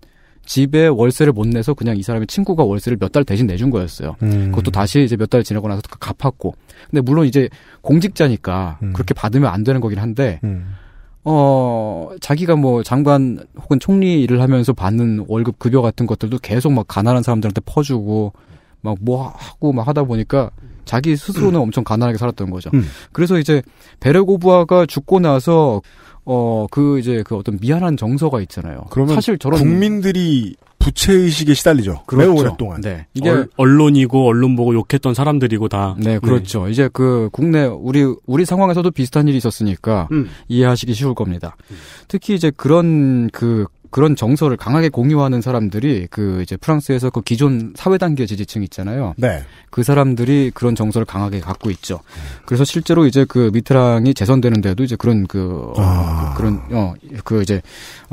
집에 월세를 못 내서 그냥 이 사람의 친구가 월세를 몇 달 대신 내준 거였어요. 음. 그것도 다시 이제 몇 달 지나고 나서 갚았고. 근데 물론 이제 공직자니까 음. 그렇게 받으면 안 되는 거긴 한데, 음. 어, 자기가 뭐 장관 혹은 총리 일을 하면서 받는 월급 급여 같은 것들도 계속 막 가난한 사람들한테 퍼주고, 막 뭐 하고 막 하다 보니까 자기 스스로는 엄청 가난하게 살았던 거죠. 음. 그래서 이제 베레고부아가 죽고 나서 어, 그 이제 그 어떤 미안한 정서가 있잖아요. 그러면 사실 저런 국민들이 부채 의식에 시달리죠. 그렇죠. 매우 오랫동안. 네. 이게 얼, 언론이고 언론 보고 욕했던 사람들이고 다. 네, 네. 그렇죠. 네. 이제 그 국내 우리 우리 상황에서도 비슷한 일이 있었으니까 음. 이해하시기 쉬울 겁니다. 음. 특히 이제 그런 그 그런 정서를 강하게 공유하는 사람들이 그 이제 프랑스에서 그 기존 사회 단계 지지층 있잖아요. 네. 그 사람들이 그런 정서를 강하게 갖고 있죠. 그래서 실제로 이제 그 미트랑이 재선되는데도 이제 그런 그 아... 그, 어, 그런 어 그 이제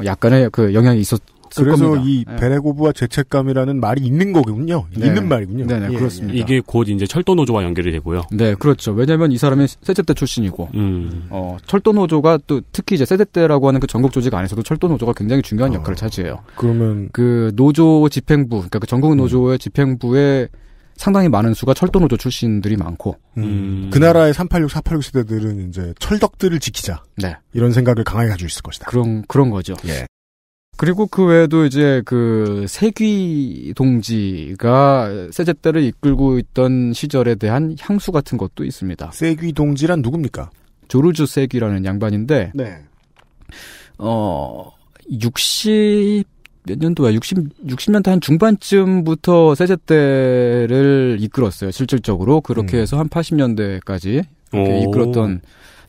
약간의 그 영향이 있었 없을 그래서 겁니다. 그래서 이 네. 베레고브와 죄책감이라는 말이 있는 거군요. 네. 있는 말이군요. 네, 네 예, 예. 그렇습니다. 이게 곧 이제 철도 노조와 연결이 되고요. 네, 그렇죠. 왜냐하면 이 사람이 세제대 출신이고, 음. 어, 철도 노조가 또 특히 이제 세제대라고 하는 그 전국 조직 안에서도 철도 노조가 굉장히 중요한 아. 역할을 차지해요. 그러면 그 노조 집행부, 그러니까 그 전국 노조의 음. 집행부에 상당히 많은 수가 철도 노조 출신들이 많고 음. 음. 그 나라의 386, 486세대들은 이제 철덕들을 지키자 네. 이런 생각을 강하게 가지고 있을 것이다. 그런 그런 거죠. 예. 그리고 그 외에도 이제 그 세귀 동지가 세제때를 이끌고 있던 시절에 대한 향수 같은 것도 있습니다. 세귀 동지란 누굽니까? 조르주 세귀라는 양반인데, 네. 어, 60, 몇 년도야? 60, 60년대 한 중반쯤부터 세제때를 이끌었어요. 실질적으로. 그렇게 음. 해서 한 80년대까지 이끌었던,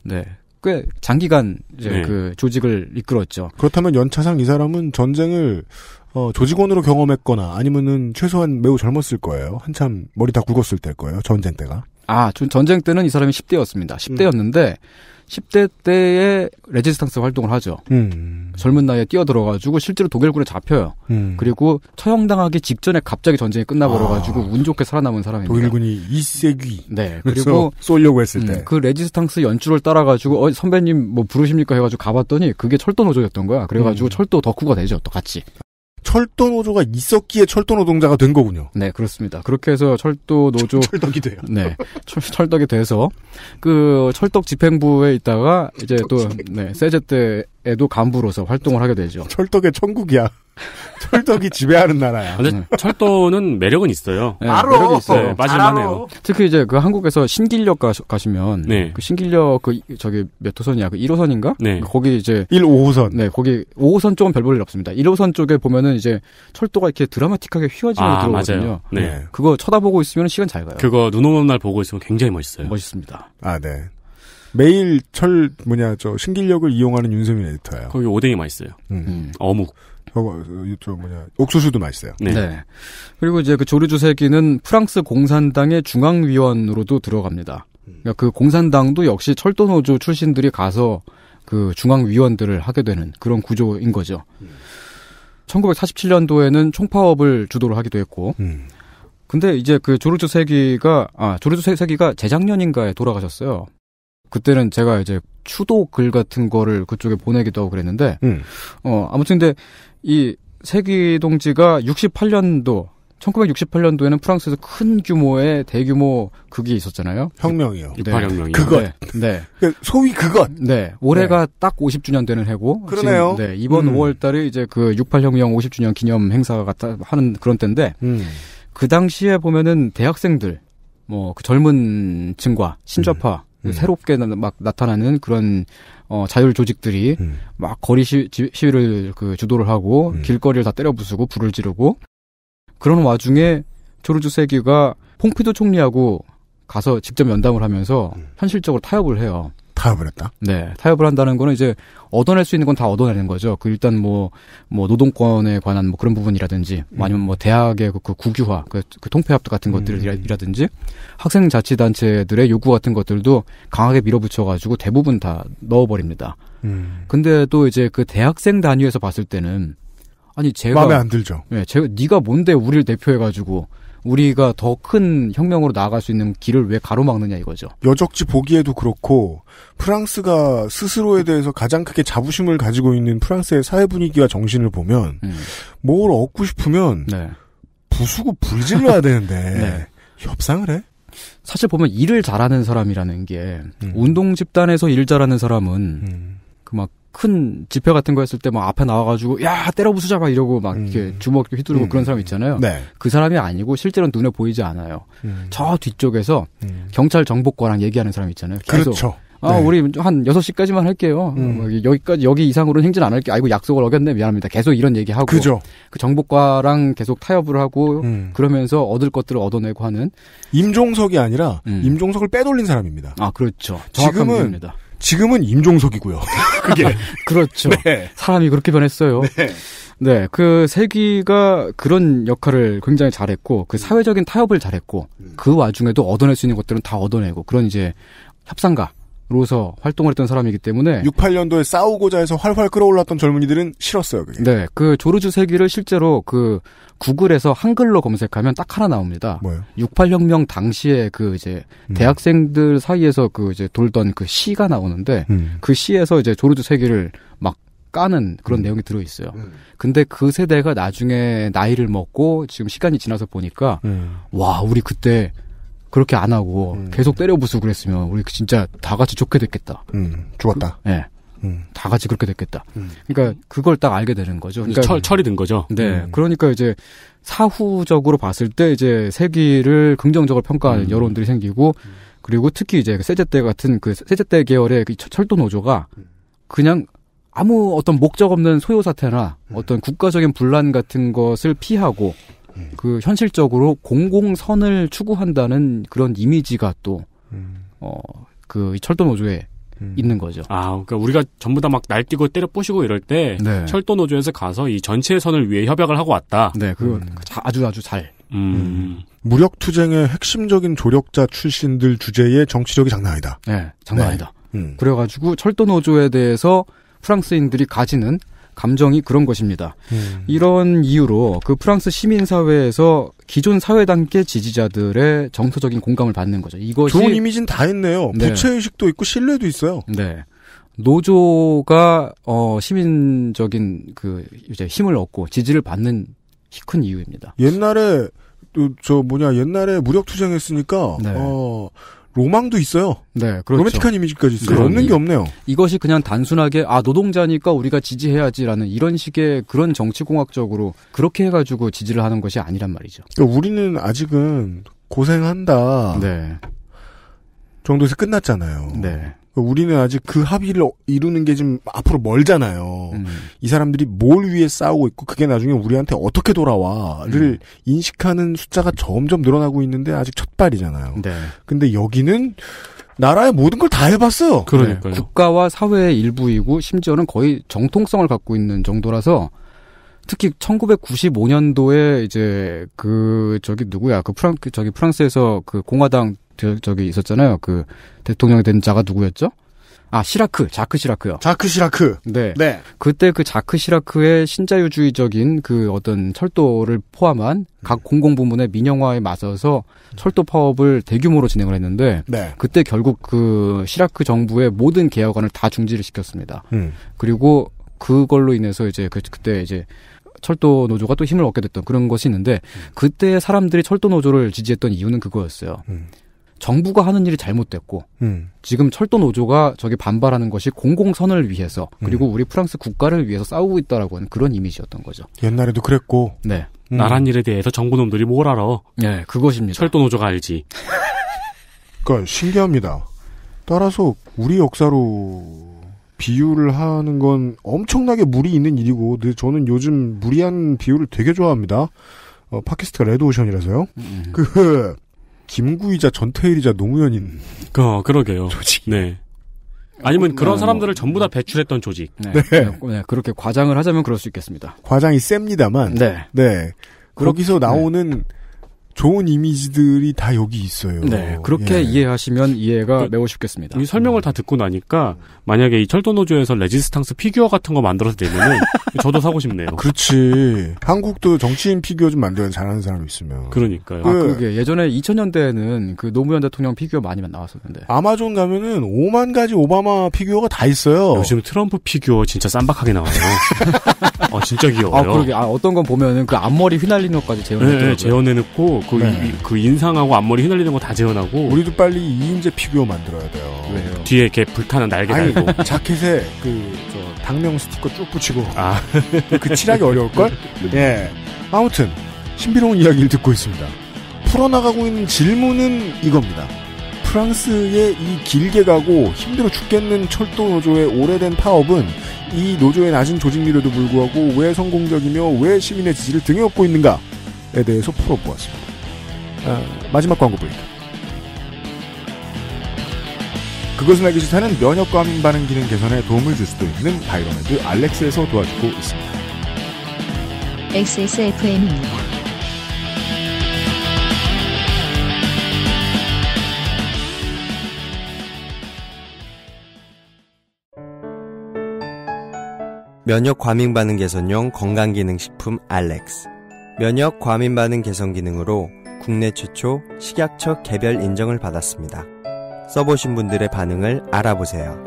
네, 꽤 장기간 이제 네. 그 조직을 이끌었죠. 그렇다면 연차상 이 사람은 전쟁을 어, 조직원으로 경험했거나 아니면은 최소한 매우 젊었을 거예요. 한참 머리 다 굵었을 때일 거예요. 전쟁 때가. 아, 전쟁 때는 이 사람이 10대였습니다. 10대였는데 음. 10대 때에 레지스탕스 활동을 하죠. 음. 젊은 나이에 뛰어들어가지고 실제로 독일군에 잡혀요. 음. 그리고 처형당하기 직전에 갑자기 전쟁이 끝나버려가지고 아. 운 좋게 살아남은 사람입니다. 독일군이 2세기. 네. 그리고 쏠려고 했을 때. 음, 그 레지스탕스 연출을 따라가지고 어, 선배님 뭐 부르십니까 해가지고 가봤더니 그게 철도 노조였던 거야. 그래가지고 음. 철도 덕후가 되죠. 또 같이. 철도 노조가 있었기에 철도 노동자가 된 거군요. 네, 그렇습니다. 그렇게 해서 철도 노조 철, 덕이 돼요. 네, 철, 철덕이 돼서 그 철덕 집행부에 있다가 이제 또 네, 세제 때 에도 간부로서 활동을 하게 되죠. 철덕의 천국이야. 철덕이 지배하는 나라야. 근데 네. 철도는 매력은 있어요. 네, 알어. 매력이 있어요. 네, 빠질만해요. 특히 이제 그 한국에서 신길역 가시, 면그 네. 신길역 그 저기 몇 호선이야? 그 1호선인가? 그 네. 거기 이제 1, 5호선. 네, 거기 5호선 쪽은 별 볼 일 없습니다. 1호선 쪽에 보면은 이제 철도가 이렇게 드라마틱하게 휘어지는 게들어거든요 아, 네. 그거 쳐다보고 있으면 시간 잘 가요. 그거 눈 오는 날 보고 있으면 굉장히 멋있어요. 멋있습니다. 아, 네. 매일 철 뭐냐 저 신기력을 이용하는 윤세민 에디터예요. 거기 오뎅이 맛있어요. 음. 음. 어묵. 저거 저 뭐냐 옥수수도 맛있어요. 네. 네. 그리고 이제 그 조르주세기는 프랑스 공산당의 중앙위원으로도 들어갑니다. 그러니까 그 공산당도 역시 철도노조 출신들이 가서 그 중앙위원들을 하게 되는 그런 구조인 거죠. 1947년도에는 총파업을 주도를 하기도 했고, 음. 근데 이제 그 조르주 세기가 아 조르주 세기가 재작년인가에 돌아가셨어요. 그때는 제가 이제 추도 글 같은 거를 그쪽에 보내기도 하고 그랬는데, 음. 어, 아무튼 근데 이 세기동지가 68년도, 1968년도에는 프랑스에서 큰 규모의 대규모 극이 있었잖아요. 혁명이요. 6혁명이요 그것. 네. 네. 소위 그것. 네. 올해가 네. 딱 50주년 되는 해고. 그러네요. 지금, 네. 이번 음. 5월 달에 이제 그 68혁명 50주년 기념 행사가 갔다 하는 그런 때인데, 음. 그 당시에 보면은 대학생들, 뭐, 그 젊은 층과 신좌파, 음. 새롭게 나, 막 나타나는 그런 어 자율 조직들이 음. 막 거리 시, 지, 시위를 그 주도를 하고 음. 길거리를 다 때려 부수고 불을 지르고 그런 와중에 조르주 세기가 퐁피도 총리하고 가서 직접 면담을 하면서 음. 현실적으로 타협을 해요. 타협을 다 네, 타협을 한다는 거는 이제 얻어낼 수 있는 건 다 얻어내는 거죠. 그 일단 뭐뭐 뭐 노동권에 관한 뭐 그런 부분이라든지 음. 아니면 뭐 대학의 그, 그 국유화, 그, 그 통폐합도 같은 음. 것들이라든지 음. 학생 자치 단체들의 요구 같은 것들도 강하게 밀어붙여 가지고 대부분 다 넣어버립니다. 음. 근데 또 이제 그 대학생 단위에서 봤을 때는 아니 제가 마음에 안 들죠. 네, 제가 네가 뭔데 우리를 대표해 가지고 우리가 더 큰 혁명으로 나아갈 수 있는 길을 왜 가로막느냐 이거죠. 여적지 보기에도 그렇고 프랑스가 스스로에 대해서 가장 크게 자부심을 가지고 있는 프랑스의 사회 분위기와 정신을 보면 음. 뭘 얻고 싶으면 네. 부수고 불질러야 되는데 네. 협상을 해? 사실 보면 일을 잘하는 사람이라는 게 음. 운동 집단에서 일 잘하는 사람은 음. 그막 큰 집회 같은 거 했을 때 막 앞에 나와가지고 야 때려 부수자 막 이러고 막 음. 이렇게 주먹 휘두르고 음. 그런 사람 있잖아요. 네. 그 사람이 아니고 실제로는 눈에 보이지 않아요. 음. 저 뒤쪽에서 음. 경찰 정보과랑 얘기하는 사람 있잖아요. 계속 그렇죠. 아, 네. 우리 한 6시까지만 할게요. 음. 뭐 여기까지, 여기 이상으로는 행진 안 할게. 아이고, 약속을 어겼네. 미안합니다. 계속 이런 얘기하고. 그죠. 그 정보과랑 계속 타협을 하고, 음. 그러면서 얻을 것들을 얻어내고 하는. 임종석이 아니라, 음. 임종석을 빼돌린 사람입니다. 아, 그렇죠. 지금은, 비율입니다. 지금은 임종석이고요. 그게. 그렇죠. 네. 사람이 그렇게 변했어요. 네. 네. 그 세기가 그런 역할을 굉장히 잘했고, 그 사회적인 타협을 잘했고, 음. 그 와중에도 얻어낼 수 있는 것들은 다 얻어내고, 그런 이제 협상가, 로서 활동을 했던 사람이기 때문에 6, 8년도에 싸우고자 해서 활활 끌어올랐던 젊은이들은 싫었어요. 그게. 네, 그 조르주 세기를 실제로 그 구글에서 한글로 검색하면 딱 하나 나옵니다. 뭐요? 68혁명 당시에 그 이제 음. 대학생들 사이에서 그 이제 돌던 그 시가 나오는데 음. 그 시에서 이제 조르주 세기를 막 까는 그런 음. 내용이 들어 있어요. 음. 근데 그 세대가 나중에 나이를 먹고 지금 시간이 지나서 보니까 음. 와 우리 그때 그렇게 안 하고 음. 계속 때려 부수고 그랬으면 우리 진짜 다 같이 좋게 됐겠다. 음, 죽었다. 그, 네. 음. 다 같이 그렇게 됐겠다. 음. 그러니까 그걸 딱 알게 되는 거죠. 그러니까 철, 철이 든 거죠. 네. 음. 그러니까 이제 사후적으로 봤을 때 이제 세기를 긍정적으로 평가하는 음. 여론들이 생기고 그리고 특히 이제 그 세제 때 같은 그 세제 때 계열의 그 철도 노조가 그냥 아무 어떤 목적 없는 소요 사태나 어떤 국가적인 분란 같은 것을 피하고 음. 그 현실적으로 공공선을 추구한다는 그런 이미지가 또, 음. 어, 그 철도 노조에 음. 있는 거죠. 아, 그러니까 우리가 전부 다 막 날뛰고 때려 부시고 이럴 때 네. 철도 노조에서 가서 이 전체 선을 위해 협약을 하고 왔다. 네, 그 아주 아주 잘. 음. 음. 무력 투쟁의 핵심적인 조력자 출신들 주제의 정치적이 장난 아니다. 네, 장난 네. 아니다. 그래가지고 철도 노조에 대해서 프랑스인들이 가지는 감정이 그런 것입니다. 음. 이런 이유로 그 프랑스 시민사회에서 기존 사회단계 지지자들의 정서적인 공감을 받는 거죠. 이것이 좋은 이미지는 다 했네요. 네. 부채의식도 있고 신뢰도 있어요. 네. 노조가 어 시민적인 그 이제 힘을 얻고 지지를 받는 큰 이유입니다. 옛날에 저 뭐냐 옛날에 무력 투쟁했으니까 네. 어 로망도 있어요. 네, 그렇죠. 로맨틱한 이미지까지 있어요. 없는 네. 게 없네요. 이것이 그냥 단순하게 아 노동자니까 우리가 지지해야지라는 이런 식의 그런 정치공학적으로 그렇게 해가지고 지지를 하는 것이 아니란 말이죠. 그러니까 우리는 아직은 고생한다. 네. 정도에서 끝났잖아요. 네. 우리는 아직 그 합의를 이루는 게 좀 앞으로 멀잖아요. 음. 이 사람들이 뭘 위해 싸우고 있고 그게 나중에 우리한테 어떻게 돌아와를 음. 인식하는 숫자가 점점 늘어나고 있는데 아직 첫발이잖아요. 네. 근데 여기는 나라의 모든 걸 다 해봤어요. 그러니까 네. 국가와 사회의 일부이고 심지어는 거의 정통성을 갖고 있는 정도라서 특히 1995년도에 이제 그 저기 누구야 그 프랑 저기 프랑스에서 그 공화당 저기 있었잖아요. 그 대통령이 된 자가 누구였죠? 아 시라크, 자크 시라크요. 자크 시라크. 네. 네. 그때 그 자크 시라크의 신자유주의적인 그 어떤 철도를 포함한 각 공공 부문의 민영화에 맞서서 철도 파업을 대규모로 진행을 했는데 네. 그때 결국 그 시라크 정부의 모든 개혁안을 다 중지를 시켰습니다. 음. 그리고 그걸로 인해서 이제 그 그때 이제 철도 노조가 또 힘을 얻게 됐던 그런 것이 있는데 그때 사람들이 철도 노조를 지지했던 이유는 그거였어요. 음. 정부가 하는 일이 잘못됐고 음. 지금 철도 노조가 저기 반발하는 것이 공공선을 위해서 음. 그리고 음. 우리 프랑스 국가를 위해서 싸우고 있다라고 하는 그런 이미지였던 거죠. 옛날에도 그랬고 네 음. 나란 일에 대해서 정부놈들이 뭘 알아? 네 그것입니다. 철도 노조가 알지. 그러니까 신기합니다. 따라서 우리 역사로 비유를 하는 건 엄청나게 무리 있는 일이고 네, 저는 요즘 무리한 비유를 되게 좋아합니다. 어, 파키스타 레드오션이라서요. 음. 그 김구이자 전태일이자 노무현인. 어, 그러게요. 조직. 네. 아니면 뭐, 그런 뭐. 사람들을 전부 다 배출했던 조직. 네. 네. 네. 그렇게 과장을 하자면 그럴 수 있겠습니다. 과장이 셉니다만. 네. 네. 거기서 네. 나오는 네. 좋은 이미지들이 다 여기 있어요. 네, 그렇게 예. 이해하시면 이해가 그 매우 쉽겠습니다. 이 설명을 음. 다 듣고 나니까 만약에 이 철도 노조에서 레지스탕스 피규어 같은 거 만들어서 내면은 저도 사고 싶네요. 아, 그렇지. 한국도 정치인 피규어 좀만들어 잘하는 사람 있으면. 그러니까요. 아, 그, 아, 그게 예전에 2000년대에는 그 노무현 대통령 피규어 많이 나왔었는데. 아마존 가면은 5만 가지 오바마 피규어가 다 있어요. 요즘 트럼프 피규어 진짜 쌈박하게 나와요. 아, 진짜 귀여워요. 아, 그러게. 아, 어떤 건 보면은 그 앞머리 휘날리는 것까지 재현해 네, 네 재현해 놓고 그, 네. 그 인상하고 앞머리 휘날리는 거 다 재현하고 우리도 빨리 2인재 피규어 만들어야 돼요. 왜요? 뒤에 이렇게 불타는 날개 아니, 달고 자켓에 그저 당명 스티커 쭉 붙이고 아. 그 칠하기 어려울 걸. 예. 아무튼 신비로운 이야기를 듣고 있습니다. 풀어나가고 있는 질문은 이겁니다. 프랑스의 이 길게 가고 힘들어 죽겠는 철도 노조의 오래된 파업은 이 노조의 낮은 조직률에도 불구하고 왜 성공적이며 왜 시민의 지지를 등에 업고 있는가에 대해서 풀어보았습니다. 어, 마지막 광고 브레이크. 그것은 알기 싫다는 면역과민 반응 기능 개선에 도움을 줄 수도 있는 바이러메드 알렉스에서 도와주고 있습니다. XSFM입니다. 면역 과민 반응 개선용 건강기능식품 알렉스. 면역 과민 반응 개선 기능으로 국내 최초 식약처 개별 인정을 받았습니다. 써보신 분들의 반응을 알아보세요.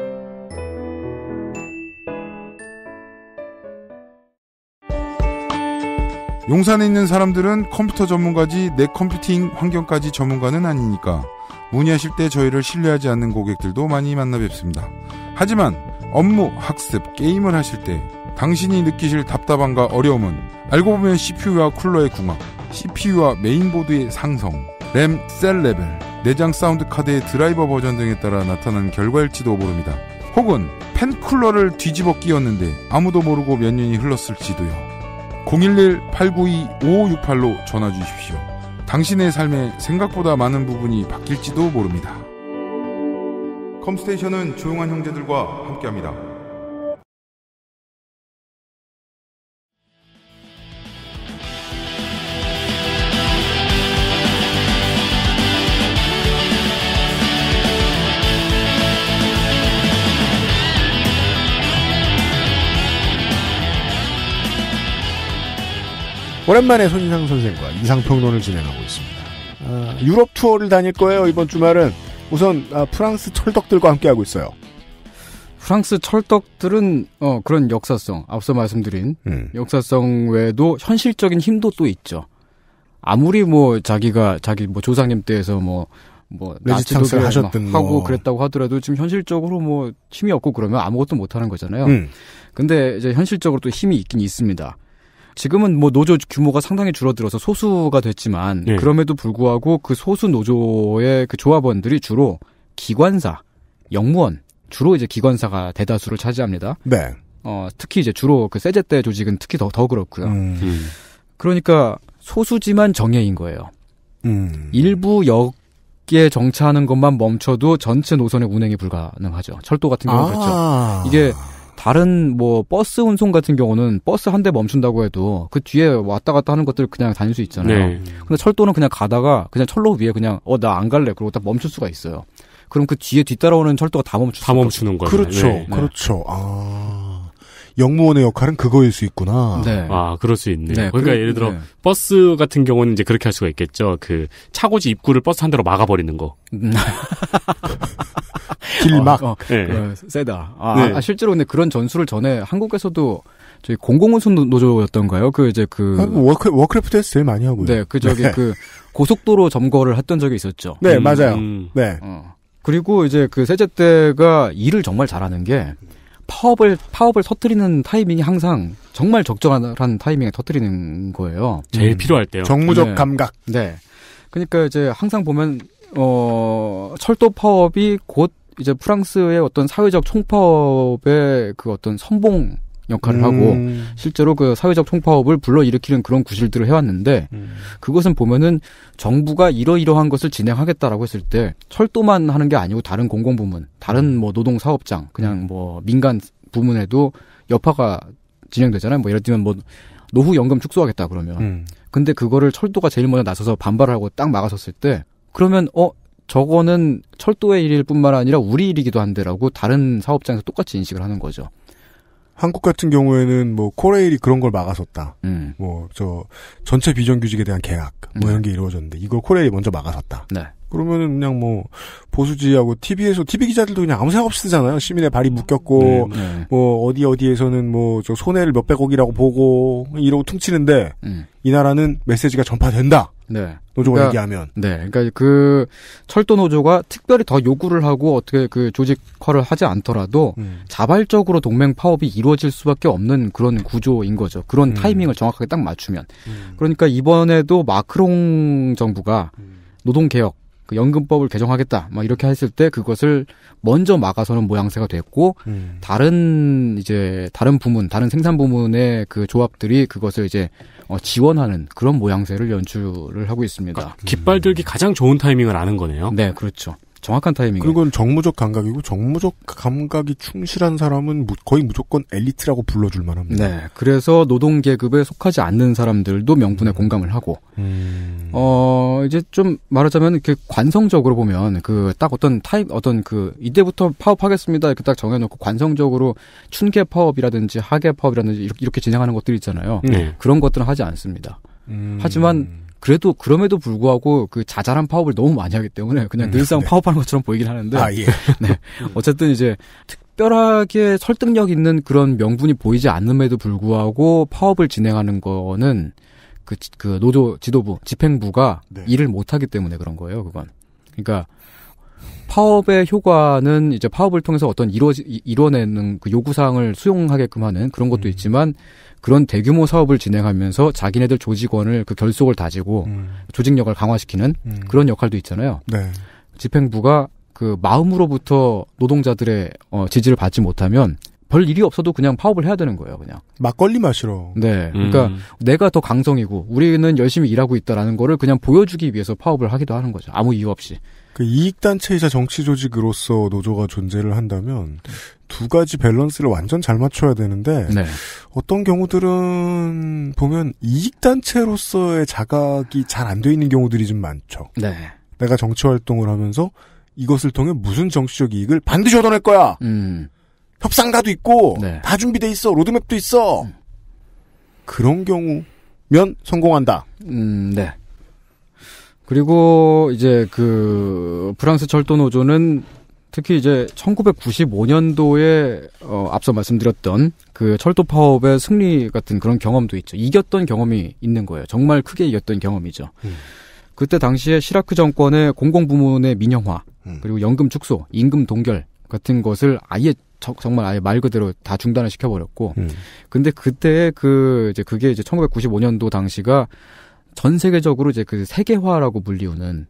용산에 있는 사람들은 컴퓨터 전문가지 내 컴퓨팅 환경까지 전문가는 아니니까 문의하실 때 저희를 신뢰하지 않는 고객들도 많이 만나 뵙습니다. 하지만 업무, 학습, 게임을 하실 때 당신이 느끼실 답답함과 어려움은 알고 보면 CPU와 쿨러의 궁합, CPU와 메인보드의 상성, 램, 셀 레벨, 내장 사운드 카드의 드라이버 버전 등에 따라 나타난 결과일지도 모릅니다. 혹은 팬쿨러를 뒤집어 끼웠는데 아무도 모르고 몇 년이 흘렀을지도요. 011-892-5568로 전화 주십시오. 당신의 삶에 생각보다 많은 부분이 바뀔지도 모릅니다. 컴스테이션은 조용한 형제들과 함께합니다. 오랜만에 손인상 선생과 이상평론을 진행하고 있습니다. 아, 유럽 투어를 다닐 거예요, 이번 주말은. 우선 아, 프랑스 철덕들과 함께하고 있어요. 프랑스 철덕들은 어, 그런 역사성, 앞서 말씀드린 음. 역사성 외에도 현실적인 힘도 또 있죠. 아무리 뭐 자기가 자기 뭐 조상님 때에서 뭐뭐 레지스탕스를 하셨든 뭐. 하고 그랬다고 하더라도 지금 현실적으로 뭐 힘이 없고 그러면 아무것도 못 하는 거잖아요. 음. 근데 이제 현실적으로 또 힘이 있긴 있습니다. 지금은 뭐 노조 규모가 상당히 줄어들어서 소수가 됐지만 예. 그럼에도 불구하고 그 소수 노조의 그 조합원들이 주로 기관사, 영무원, 주로 이제 기관사가 대다수를 차지합니다. 네. 어, 특히 이제 주로 그세제때 조직은 특히 더, 더 그렇고요. 음. 음. 그러니까 소수지만 정예인 거예요. 음. 일부 역에 정차하는 것만 멈춰도 전체 노선의 운행이 불가능하죠. 철도 같은 경우는 그렇죠. 아. 그렇죠. 이게 다른 뭐 버스 운송 같은 경우는 버스 한 대 멈춘다고 해도 그 뒤에 왔다 갔다 하는 것들을 그냥 다닐 수 있잖아요. 네. 근데 철도는 그냥 가다가 그냥 철로 위에 그냥 어나 안 갈래 그러고 딱 멈출 수가 있어요. 그럼 그 뒤에 뒤따라오는 철도가 다 멈추 다 멈추는 거예요. 그렇죠, 네. 그렇죠. 아 영무원의 역할은 그거일 수 있구나. 네. 아 그럴 수 있네요. 네, 그러니까 그 예를 들어 네. 버스 같은 경우는 이제 그렇게 할 수가 있겠죠. 그 차고지 입구를 버스 한 대로 막아버리는 거. 길막 어, 어, 네. 어, 세다. 아, 네. 아, 실제로 근데 그런 전술을 전에 한국에서도 저희 공공운수 노조였던가요? 그 이제 그, 아, 그 워크 워크래프트에서 제일 많이 하고요. 네, 그 저기 네. 그 고속도로 점거를 했던 적이 있었죠. 네, 음, 맞아요. 음. 네. 어. 그리고 이제 그 세제 때가 일을 정말 잘하는 게 파업을 파업을 터트리는 타이밍이 항상 정말 적절한 타이밍에 터트리는 거예요. 제일 음. 필요할 때요. 정무적 네. 감각. 네. 그러니까 이제 항상 보면 어 철도 파업이 곧 이제 프랑스의 어떤 사회적 총파업의 그 어떤 선봉 역할을 음. 하고 실제로 그 사회적 총파업을 불러일으키는 그런 구실들을 해왔는데 음. 그것은 보면은 정부가 이러이러한 것을 진행하겠다라고 했을 때 철도만 하는 게 아니고 다른 공공부문, 다른 뭐 노동 사업장, 그냥 뭐 민간 부문에도 여파가 진행되잖아요. 뭐 예를 들면 뭐 노후 연금 축소하겠다 그러면. 음. 근데 그거를 철도가 제일 먼저 나서서 반발하고 딱 막아섰을 때 그러면 어 저거는 철도의 일일 뿐만 아니라 우리 일이기도 한데라고 다른 사업장에서 똑같이 인식을 하는 거죠. 한국 같은 경우에는 뭐 코레일이 그런 걸 막아섰다. 음. 뭐저 전체 비정규직에 대한 계약 뭐 네. 이런 게 이루어졌는데 이걸 코레일이 먼저 막아섰다. 네. 그러면은 그냥 뭐 보수지하고 TV에서 TV 기자들도 그냥 아무 생각 없이 쓰잖아요. 시민의 발이 묶였고 네, 네. 뭐 어디 어디에서는 뭐 저 손해를 몇백억이라고 보고 이러고 퉁치는데 음. 이 나라는 메시지가 전파된다. 네. 노조가 그러니까, 얘기하면. 네. 그러니까 그 철도 노조가 특별히 더 요구를 하고 어떻게 그 조직화를 하지 않더라도 음. 자발적으로 동맹 파업이 이루어질 수밖에 없는 그런 구조인 거죠. 그런 음. 타이밍을 정확하게 딱 맞추면. 음. 그러니까 이번에도 마크롱 정부가 음. 노동 개혁 그 연금법을 개정하겠다 막 이렇게 했을 때 그것을 먼저 막아서는 모양새가 됐고 음. 다른 이제 다른 부문 다른 생산 부문의 그 조합들이 그것을 이제 어, 지원하는 그런 모양새를 연출을 하고 있습니다. 그러니까 깃발 들기 가장 좋은 타이밍을 아는 거네요. 네, 그렇죠. 정확한 타이밍. 그리고 정무적 감각이고 정무적 감각이 충실한 사람은 거의 무조건 엘리트라고 불러줄 만합니다. 네, 그래서 노동 계급에 속하지 않는 사람들도 명분에 음. 공감을 하고, 음. 어 이제 좀 말하자면 이렇게 관성적으로 보면 그 딱 어떤 타입 어떤 그 이때부터 파업하겠습니다 이렇게 딱 정해놓고 관성적으로 춘계 파업이라든지 하계 파업이라든지 이렇게, 진행하는 것들 있잖아요. 네. 그런 것들은 하지 않습니다. 음. 하지만 그래도 그럼에도 불구하고 그 자잘한 파업을 너무 많이 하기 때문에 그냥 음. 늘상 네. 파업하는 것처럼 보이긴 하는데 아, 예. 네. 어쨌든 이제 특별하게 설득력 있는 그런 명분이 보이지 않음에도 불구하고 파업을 진행하는 거는 그, 그 노조 지도부 집행부가 네. 일을 못하기 때문에 그런 거예요 그건 그러니까 파업의 효과는 이제 파업을 통해서 어떤 이루 어 이뤄내는 그 요구 사항을 수용하게끔 하는 그런 것도 음. 있지만 그런 대규모 사업을 진행하면서 자기네들 조직원을 그 결속을 다지고 음. 조직력을 강화시키는 음. 그런 역할도 있잖아요. 네. 집행부가 그 마음으로부터 노동자들의 어, 지지를 받지 못하면 별 일이 없어도 그냥 파업을 해야 되는 거예요, 그냥. 막걸리 마시러. 네. 그러니까 음. 내가 더 강성이고 우리는 열심히 일하고 있다라는 거를 그냥 보여주기 위해서 파업을 하기도 하는 거죠. 아무 이유 없이. 그 이익단체이자 정치조직으로서 노조가 존재를 한다면 두 가지 밸런스를 완전 잘 맞춰야 되는데 네. 어떤 경우들은 보면 이익단체로서의 자각이 잘 안 돼 있는 경우들이 좀 많죠. 네. 내가 정치활동을 하면서 이것을 통해 무슨 정치적 이익을 반드시 얻어낼 거야. 음. 협상가도 있고 네. 다 준비돼 있어 로드맵도 있어 음. 그런 경우면 성공한다. 음, 네. 그리고 이제 그 프랑스 철도 노조는 특히 이제 1995년도에 어 앞서 말씀드렸던 그 철도 파업의 승리 같은 그런 경험도 있죠. 이겼던 경험이 있는 거예요. 정말 크게 이겼던 경험이죠. 음. 그때 당시에 시라크 정권의 공공부문의 민영화 음. 그리고 연금 축소, 임금 동결 같은 것을 아예 정말 아예 말 그대로 다 중단을 시켜버렸고, 음. 근데 그때 그 이제 그게 이제 1995년도 당시가 전 세계적으로 이제 그 세계화라고 불리우는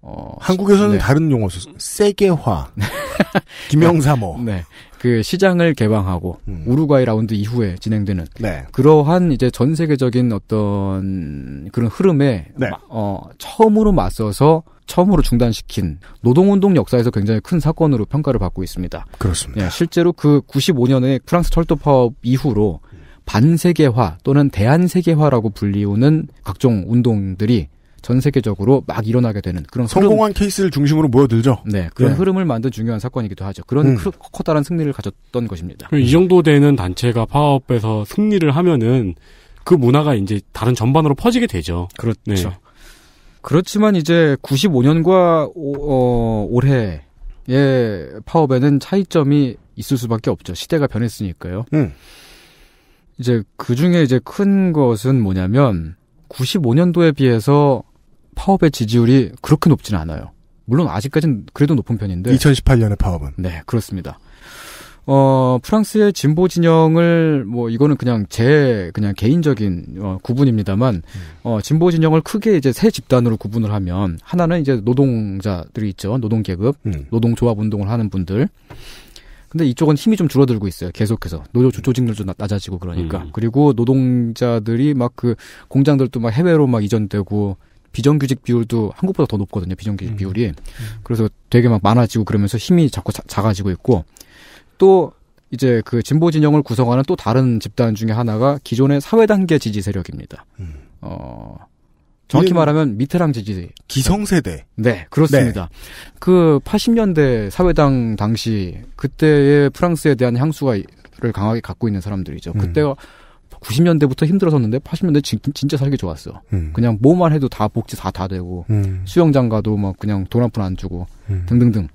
어, 한국에서는 네. 다른 용어 써 세계화 김영삼호 네. 그 시장을 개방하고 음. 우루과이 라운드 이후에 진행되는 네. 그러한 이제 전 세계적인 어떤 그런 흐름에 네. 어, 처음으로 맞서서 처음으로 중단시킨 노동운동 역사에서 굉장히 큰 사건으로 평가를 받고 있습니다. 그렇습니다. 네, 실제로 그 95년에 프랑스 철도 파업 이후로 음. 반세계화 또는 대한세계화라고 불리우는 각종 운동들이 전 세계적으로 막 일어나게 되는 그런 성공한 흐름, 케이스를 중심으로 모여들죠. 네, 그런 네. 흐름을 만든 중요한 사건이기도 하죠. 그런 음. 커다란 승리를 가졌던 것입니다. 이 정도 되는 단체가 파업에서 승리를 하면은 그 문화가 이제 다른 전반으로 퍼지게 되죠. 그렇죠. 네. 그렇지만 이제 95년과 오, 어, 올해의 파업에는 차이점이 있을 수밖에 없죠. 시대가 변했으니까요. 음. 이제 그 중에 이제 큰 것은 뭐냐면 95년도에 비해서 파업의 지지율이 그렇게 높지는 않아요. 물론 아직까지는 그래도 높은 편인데. 2018년의 파업은. 네, 그렇습니다. 어, 프랑스의 진보 진영을 뭐 이거는 그냥 제 그냥 개인적인 어, 구분입니다만 음. 어, 진보 진영을 크게 이제 세 집단으로 구분을 하면 하나는 이제 노동자들이 있죠. 노동 계급, 음. 노동 조합 운동을 하는 분들. 근데 이쪽은 힘이 좀 줄어들고 있어요. 계속해서 노조 조직률도 낮아지고 그러니까 음. 그리고 노동자들이 막 그 공장들도 막 해외로 막 이전되고 비정규직 비율도 한국보다 더 높거든요. 비정규직 음. 비율이 음. 그래서 되게 막 많아지고 그러면서 힘이 자꾸 자, 작아지고 있고 또 이제 그 진보 진영을 구성하는 또 다른 집단 중에 하나가 기존의 사회 단계 지지 세력입니다. 음. 어. 정확히 말하면 미테랑 지지. 기성세대. 네, 그렇습니다. 네. 그 80년대 사회당 당시 그때의 프랑스에 대한 향수가를 강하게 갖고 있는 사람들이죠. 음. 그때가 90년대부터 힘들었었는데 80년대 진, 진짜 살기 좋았어. 음. 그냥 뭐만 해도 다 복지 다 다 되고 음. 수영장 가도 막 그냥 돈 한 푼 안 주고 음. 등등등.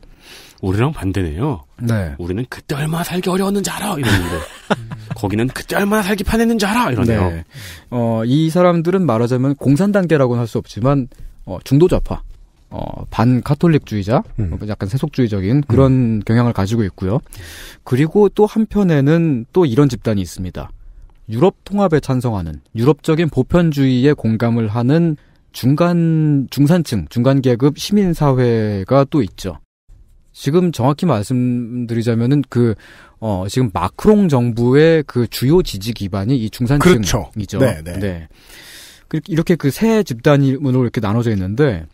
우리랑 반대네요. 네. 우리는 그때 얼마나 살기 어려웠는지 알아 이러는데 거기는 그때 얼마나 살기 편했는지 알아 이러네요. 네. 어, 이 사람들은 말하자면 공산 단계라고는 할 수 없지만 어, 중도 좌파, 어, 반 카톨릭주의자, 음. 어, 약간 세속주의적인 음. 그런 음. 경향을 가지고 있고요. 그리고 또 한편에는 또 이런 집단이 있습니다. 유럽 통합에 찬성하는 유럽적인 보편주의에 공감을 하는 중간 중산층, 중간 계급 시민 사회가 또 있죠. 지금 정확히 말씀드리자면은 그, 어, 지금 마크롱 정부의 그 주요 지지 기반이 이 중산층이죠. 그렇죠. 네, 네. 네. 이렇게 그 세 집단으로 이렇게 나눠져 있는데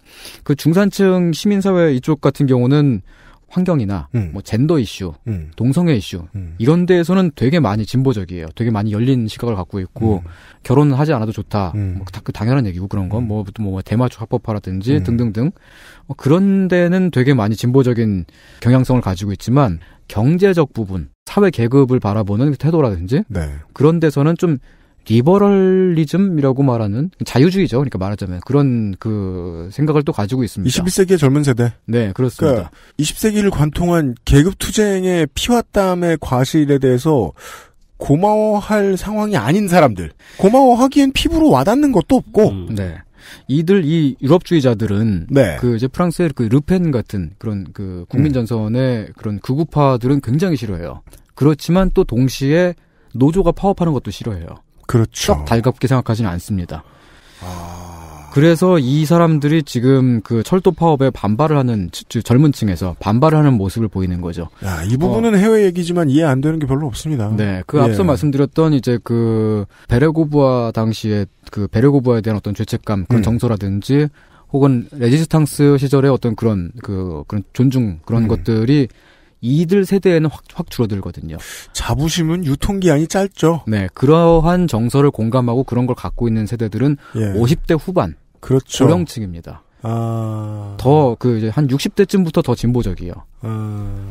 그 중산층 시민사회 이쪽 같은 경우는 환경이나 음. 뭐 젠더 이슈, 음. 동성애 이슈 음. 이런 데에서는 되게 많이 진보적이에요. 되게 많이 열린 시각을 갖고 있고 음. 결혼은 하지 않아도 좋다. 음. 뭐 다, 그 당연한 얘기고 그런 건 뭐뭐 음. 뭐 대마초 합법화라든지 등등등 뭐 그런 데는 되게 많이 진보적인 경향성을 가지고 있지만 경제적 부분, 사회 계급을 바라보는 태도라든지 네. 그런 데서는 좀 리버럴리즘이라고 말하는 자유주의죠. 그러니까 말하자면 그런 그 생각을 또 가지고 있습니다. 21세기의 젊은 세대. 네, 그렇습니다. 그러니까 20세기를 관통한 계급 투쟁의 피와 땀의 과실에 대해서 고마워할 상황이 아닌 사람들. 고마워하기엔 피부로 와닿는 것도 없고. 음. 네. 이들 이 유럽주의자들은 네. 그 이제 프랑스의 그 르펜 같은 그런 그 국민전선의 음. 그런 극우파들은 굉장히 싫어해요. 그렇지만 또 동시에 노조가 파업하는 것도 싫어해요. 그렇죠. 썩 달갑게 생각하지는 않습니다. 아... 그래서 이 사람들이 지금 그 철도 파업에 반발을 하는 젊은 층에서 반발을 하는 모습을 보이는 거죠. 야, 이 부분은 어, 해외 얘기지만 이해 안 되는 게 별로 없습니다. 네, 그 예. 앞서 말씀드렸던 이제 그 베레고부아 당시에 그베레고부에 대한 어떤 죄책감, 그런 음. 정서라든지 혹은 레지스탕스 시절의 어떤 그런 그 그런 존중 그런 음. 것들이 이들 세대에는 확, 확 줄어들거든요. 자부심은 유통기한이 짧죠. 네, 그러한 정서를 공감하고 그런 걸 갖고 있는 세대들은 예. 50대 후반 그렇죠. 고령층입니다. 아... 더그 한 60대쯤부터 더 진보적이에요. 아...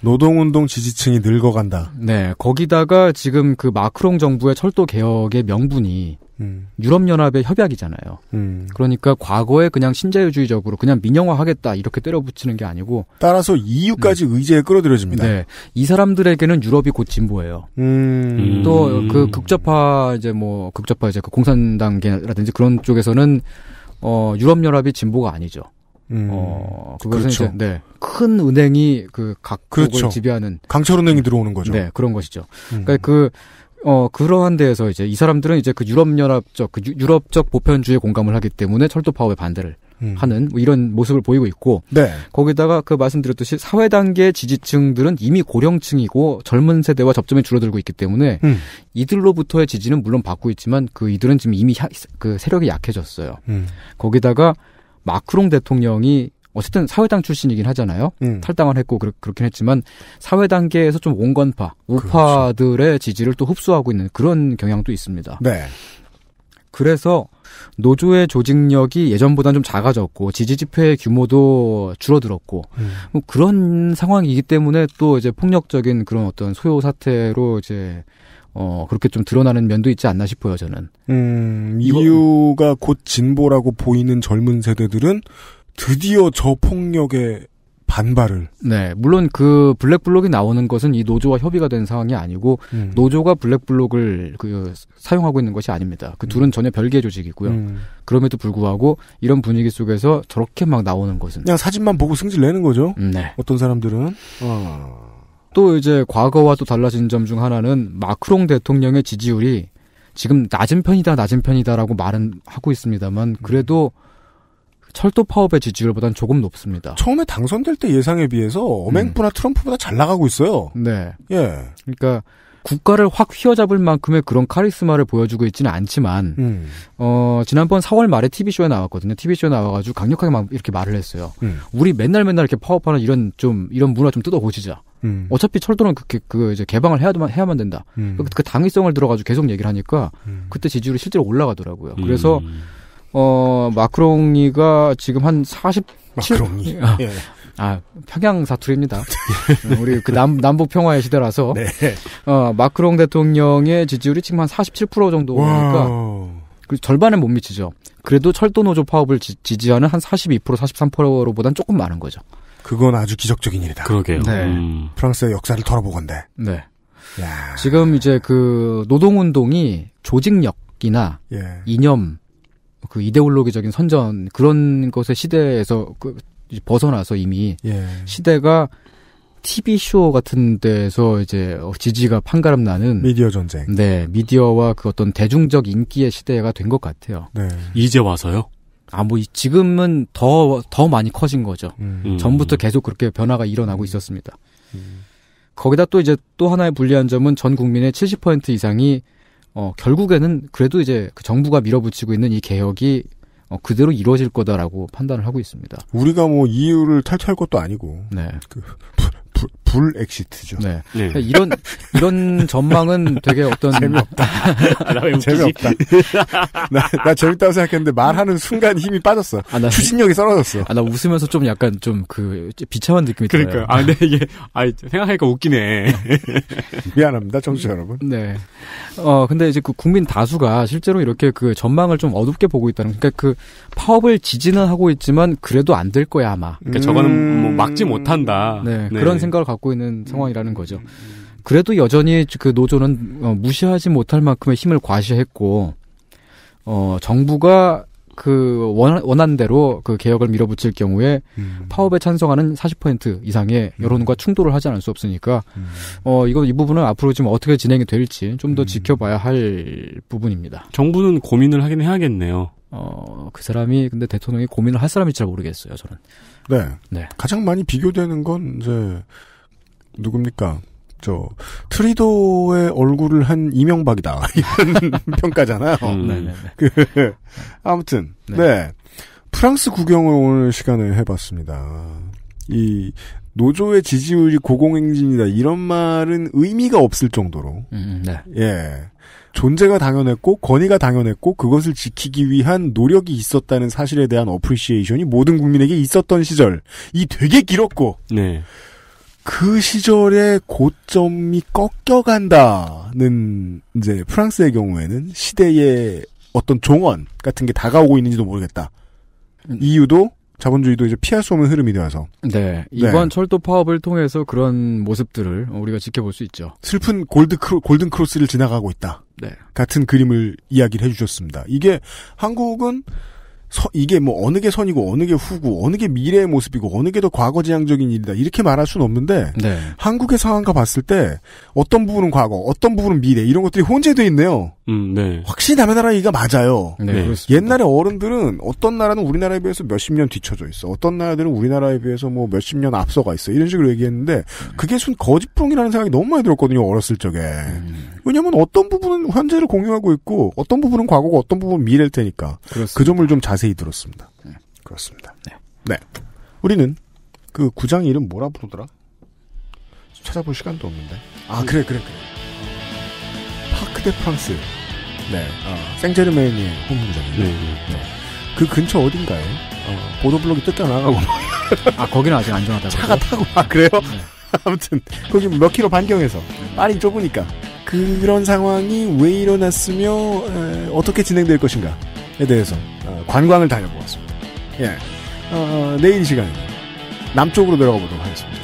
노동운동 지지층이 늙어간다. 네, 거기다가 지금 그 마크롱 정부의 철도 개혁의 명분이 음. 유럽연합의 협약이잖아요. 음. 그러니까 과거에 그냥 신자유주의적으로 그냥 민영화하겠다 이렇게 때려붙이는 게 아니고 따라서 EU까지 네. 의제에 끌어들여집니다. 네, 이 사람들에게는 유럽이 곧 진보예요. 음. 음. 또그 극좌파 이제 뭐 극좌파 이제 그 공산당계라든지 그런 쪽에서는 어 유럽연합이 진보가 아니죠. 음. 어, 그것은 그렇죠. 이제, 네. 큰 은행이 그 각국을 그렇죠. 지배하는. 강철은행이 들어오는 거죠. 네, 그런 것이죠. 음. 그러니까 그, 어, 그러한 데에서 이제 이 사람들은 이제 그 유럽연합적, 그 유럽적 보편주의 공감을 하기 때문에 철도 파업에 반대를 음. 하는 뭐 이런 모습을 보이고 있고 네. 거기다가 그 말씀드렸듯이 사회 단계 지지층들은 이미 고령층이고 젊은 세대와 접점이 줄어들고 있기 때문에 음. 이들로부터의 지지는 물론 받고 있지만 그 이들은 지금 이미 하, 그 세력이 약해졌어요. 음. 거기다가 마크롱 대통령이 어쨌든 사회당 출신이긴 하잖아요. 음. 탈당을 했고 그렇, 긴 했지만 사회 단계에서 좀 온건파, 우파들의 그렇죠. 지지를 또 흡수하고 있는 그런 경향도 있습니다. 네. 그래서 노조의 조직력이 예전보다는 좀 작아졌고 지지 집회의 규모도 줄어들었고 음. 뭐 그런 상황이기 때문에 또 이제 폭력적인 그런 어떤 소요 사태로 이제 어 그렇게 좀 드러나는 면도 있지 않나 싶어요 저는. 음 이유가 곧 진보라고 보이는 젊은 세대들은 드디어 저 폭력에 반발을. 네, 물론 그 블랙블록이 나오는 것은 이 노조와 협의가 된 상황이 아니고 음. 노조가 블랙블록을 그 사용하고 있는 것이 아닙니다. 그 둘은 음. 전혀 별개의 조직이고요. 음. 그럼에도 불구하고 이런 분위기 속에서 저렇게 막 나오는 것은 그냥 사진만 보고 승질 내는 거죠. 음, 네. 어떤 사람들은 어. 또 이제 과거와 또 달라진 점 중 하나는 마크롱 대통령의 지지율이 지금 낮은 편이다, 낮은 편이다라고 말은 하고 있습니다만 그래도 철도 파업의 지지율보단 조금 높습니다. 처음에 당선될 때 예상에 비해서 어맹프나 음. 트럼프보다 잘 나가고 있어요. 네. 예. 그러니까 국가를 확 휘어잡을 만큼의 그런 카리스마를 보여주고 있지는 않지만 음. 어 지난번 4월 말에 TV쇼에 나왔거든요. TV쇼에 나와가지고 강력하게 막 이렇게 말을 했어요. 음. 우리 맨날 맨날 이렇게 파업하는 이런 좀 이런 문화 좀 뜯어고치자. 음. 어차피 철도는 그, 그, 이제 개방을 해야만 해야만 된다. 음. 그, 그 당위성을 들어가지고 계속 얘기를 하니까 음. 그때 지지율이 실제로 올라가더라고요. 그래서 음. 어, 마크롱이가 지금 한 40. 마크롱이. 아, 예. 아, 평양 사투리입니다. 우리 그 남, 남북 평화의 시대라서. 네. 어, 마크롱 대통령의 지지율이 지금 한 47% 정도 오니까. 그 절반에 못 미치죠. 그래도 철도 노조 파업을 지, 지하는 한 42%, 43%로보단 조금 많은 거죠. 그건 아주 기적적인 일이다. 그러게요. 네. 음. 프랑스의 역사를 털어보건데. 네. 야. 지금 이제 그 노동운동이 조직력이나 예. 이념, 그 이데올로기적인 선전 그런 것의 시대에서 그 벗어나서 이미 예. 시대가 TV 쇼 같은 데서 이제 지지가 판가름 나는 미디어 전쟁. 네, 미디어와 그 어떤 대중적 인기의 시대가 된 것 같아요. 네. 이제 와서요? 아, 뭐, 지금은 더, 더 많이 커진 거죠. 음. 음. 전부터 계속 그렇게 변화가 일어나고 음. 있었습니다. 음. 거기다 또 이제 또 하나의 불리한 점은 전 국민의 70% 이상이 어, 결국에는 그래도 이제 그 정부가 밀어붙이고 있는 이 개혁이 어, 그대로 이루어질 거다라고 판단을 하고 있습니다. 우리가 뭐 EU를 탈퇴할 것도 아니고 네. 그, 불 엑시트죠. 네. 네. 그러니까 이런 이런 전망은 되게 어떤 재미없다. 아, 재미없다. 나, 나 재밌다고 생각했는데 말하는 순간 힘이 빠졌어. 아, 나, 추진력이 떨어졌어. 아, 나 웃으면서 좀 약간 좀 그 비참한 느낌이 들어요. 그러니까. 아, 근데 이게 아, 생각하니까 웃기네. 미안합니다, 청취자 여러분. 네. 어, 근데 이제 그 국민 다수가 실제로 이렇게 그 전망을 좀 어둡게 보고 있다는 그러니까 그 파업을 지지는 하고 있지만 그래도 안 될 거야, 아마. 그러니까 음... 저거는 뭐 음. 막지 못한다. 네, 네. 그런 생각을 갖고 받고 있는 음, 상황이라는 음, 거죠. 음, 그래도 여전히 그 노조는 어, 무시하지 못할 만큼의 힘을 과시했고 어 정부가 그 원, 원한 대로 그 개혁을 밀어붙일 경우에 음. 파업에 찬성하는 40% 이상의 여론과 충돌을 하지 않을 수 없으니까 음. 어 이거 이 부분은 앞으로 지금 어떻게 진행이 될지 좀더 음. 지켜봐야 할 부분입니다. 정부는 고민을 하긴 해야겠네요. 어 그 사람이 근데 대통령이 고민을 할 사람인지 잘 모르겠어요. 저는. 네. 네. 가장 많이 비교되는 건 이제 누굽니까? 저 트리도의 얼굴을 한 이명박이다 이런 평가잖아요. 음. 네, 네, 네. 그, 아무튼 네. 네. 프랑스 구경을 오늘 시간에 해봤습니다. 이 노조의 지지율이 고공행진이다 이런 말은 의미가 없을 정도로 음, 음, 네. 예 존재가 당연했고 권위가 당연했고 그것을 지키기 위한 노력이 있었다는 사실에 대한 어프리시에이션이 모든 국민에게 있었던 시절 이 되게 길었고 네. 그 시절의 고점이 꺾여간다는 이제 프랑스의 경우에는 시대의 어떤 종언 같은 게 다가오고 있는지도 모르겠다. 음. 이유도 자본주의도 이제 피할 수 없는 흐름이 되어서. 네. 네. 이번 네. 철도 파업을 통해서 그런 모습들을 우리가 지켜볼 수 있죠. 슬픈 골드 크로, 골든 크로스를 지나가고 있다. 네. 같은 그림을 이야기를 해주셨습니다. 이게 한국은 서, 이게 뭐 어느 게 선이고 어느 게 후고 어느 게 미래의 모습이고 어느 게 더 과거지향적인 일이다 이렇게 말할 수는 없는데 네. 한국의 상황과 봤을 때 어떤 부분은 과거, 어떤 부분은 미래 이런 것들이 혼재돼 있네요. 음, 네. 확실히 남의 나라 얘기가 맞아요. 네, 네 옛날에 어른들은 어떤 나라는 우리나라에 비해서 몇십 년 뒤쳐져 있어. 어떤 나라들은 우리나라에 비해서 뭐 몇십 년 앞서가 있어. 이런 식으로 얘기했는데 그게 순거짓부이라는 생각이 너무 많이 들었거든요. 어렸을 적에. 음. 왜냐하면 어떤 부분은 현재를 공유하고 있고 어떤 부분은 과거고 어떤 부분은 미래일 테니까 그렇습니다. 그 점을 좀 자세히 들었습니다. 네. 그렇습니다. 네. 네. 우리는 그 구장 이름 뭐라 부르더라? 찾아볼 시간도 없는데. 아 그래 그래 그래. 파크 데 프랑스. 네. 어. 생제르맹의 홈구장이에요. 네 네, 네, 네. 그 근처 어딘가에 어. 보도블록이 뜯겨 나가고. 아 거기는 아직 안전하다고. 차가 타고 아 그래요? 네. 아무튼 거기 몇 킬로 반경에서 빨리 좁으니까 그런 상황이 왜 일어났으며 에, 어떻게 진행될 것인가에 대해서 어, 관광을 다녀보았습니다. 예, 어, 어, 내일 이 시간에 남쪽으로 내려가 보도록 하겠습니다.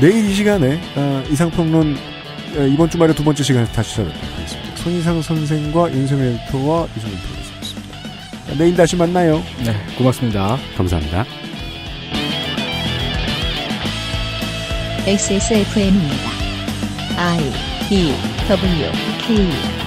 내일 이 시간에 어, 이상평론 어, 이번 주말에 두 번째 시간에 다시 찾아뵙도록 하겠습니다. 손희상 선생과 윤세민 에터와 이승민 프로듀서였습니다. 내일 다시 만나요. 네, 고맙습니다. 감사합니다. XSFM입니다. I E W K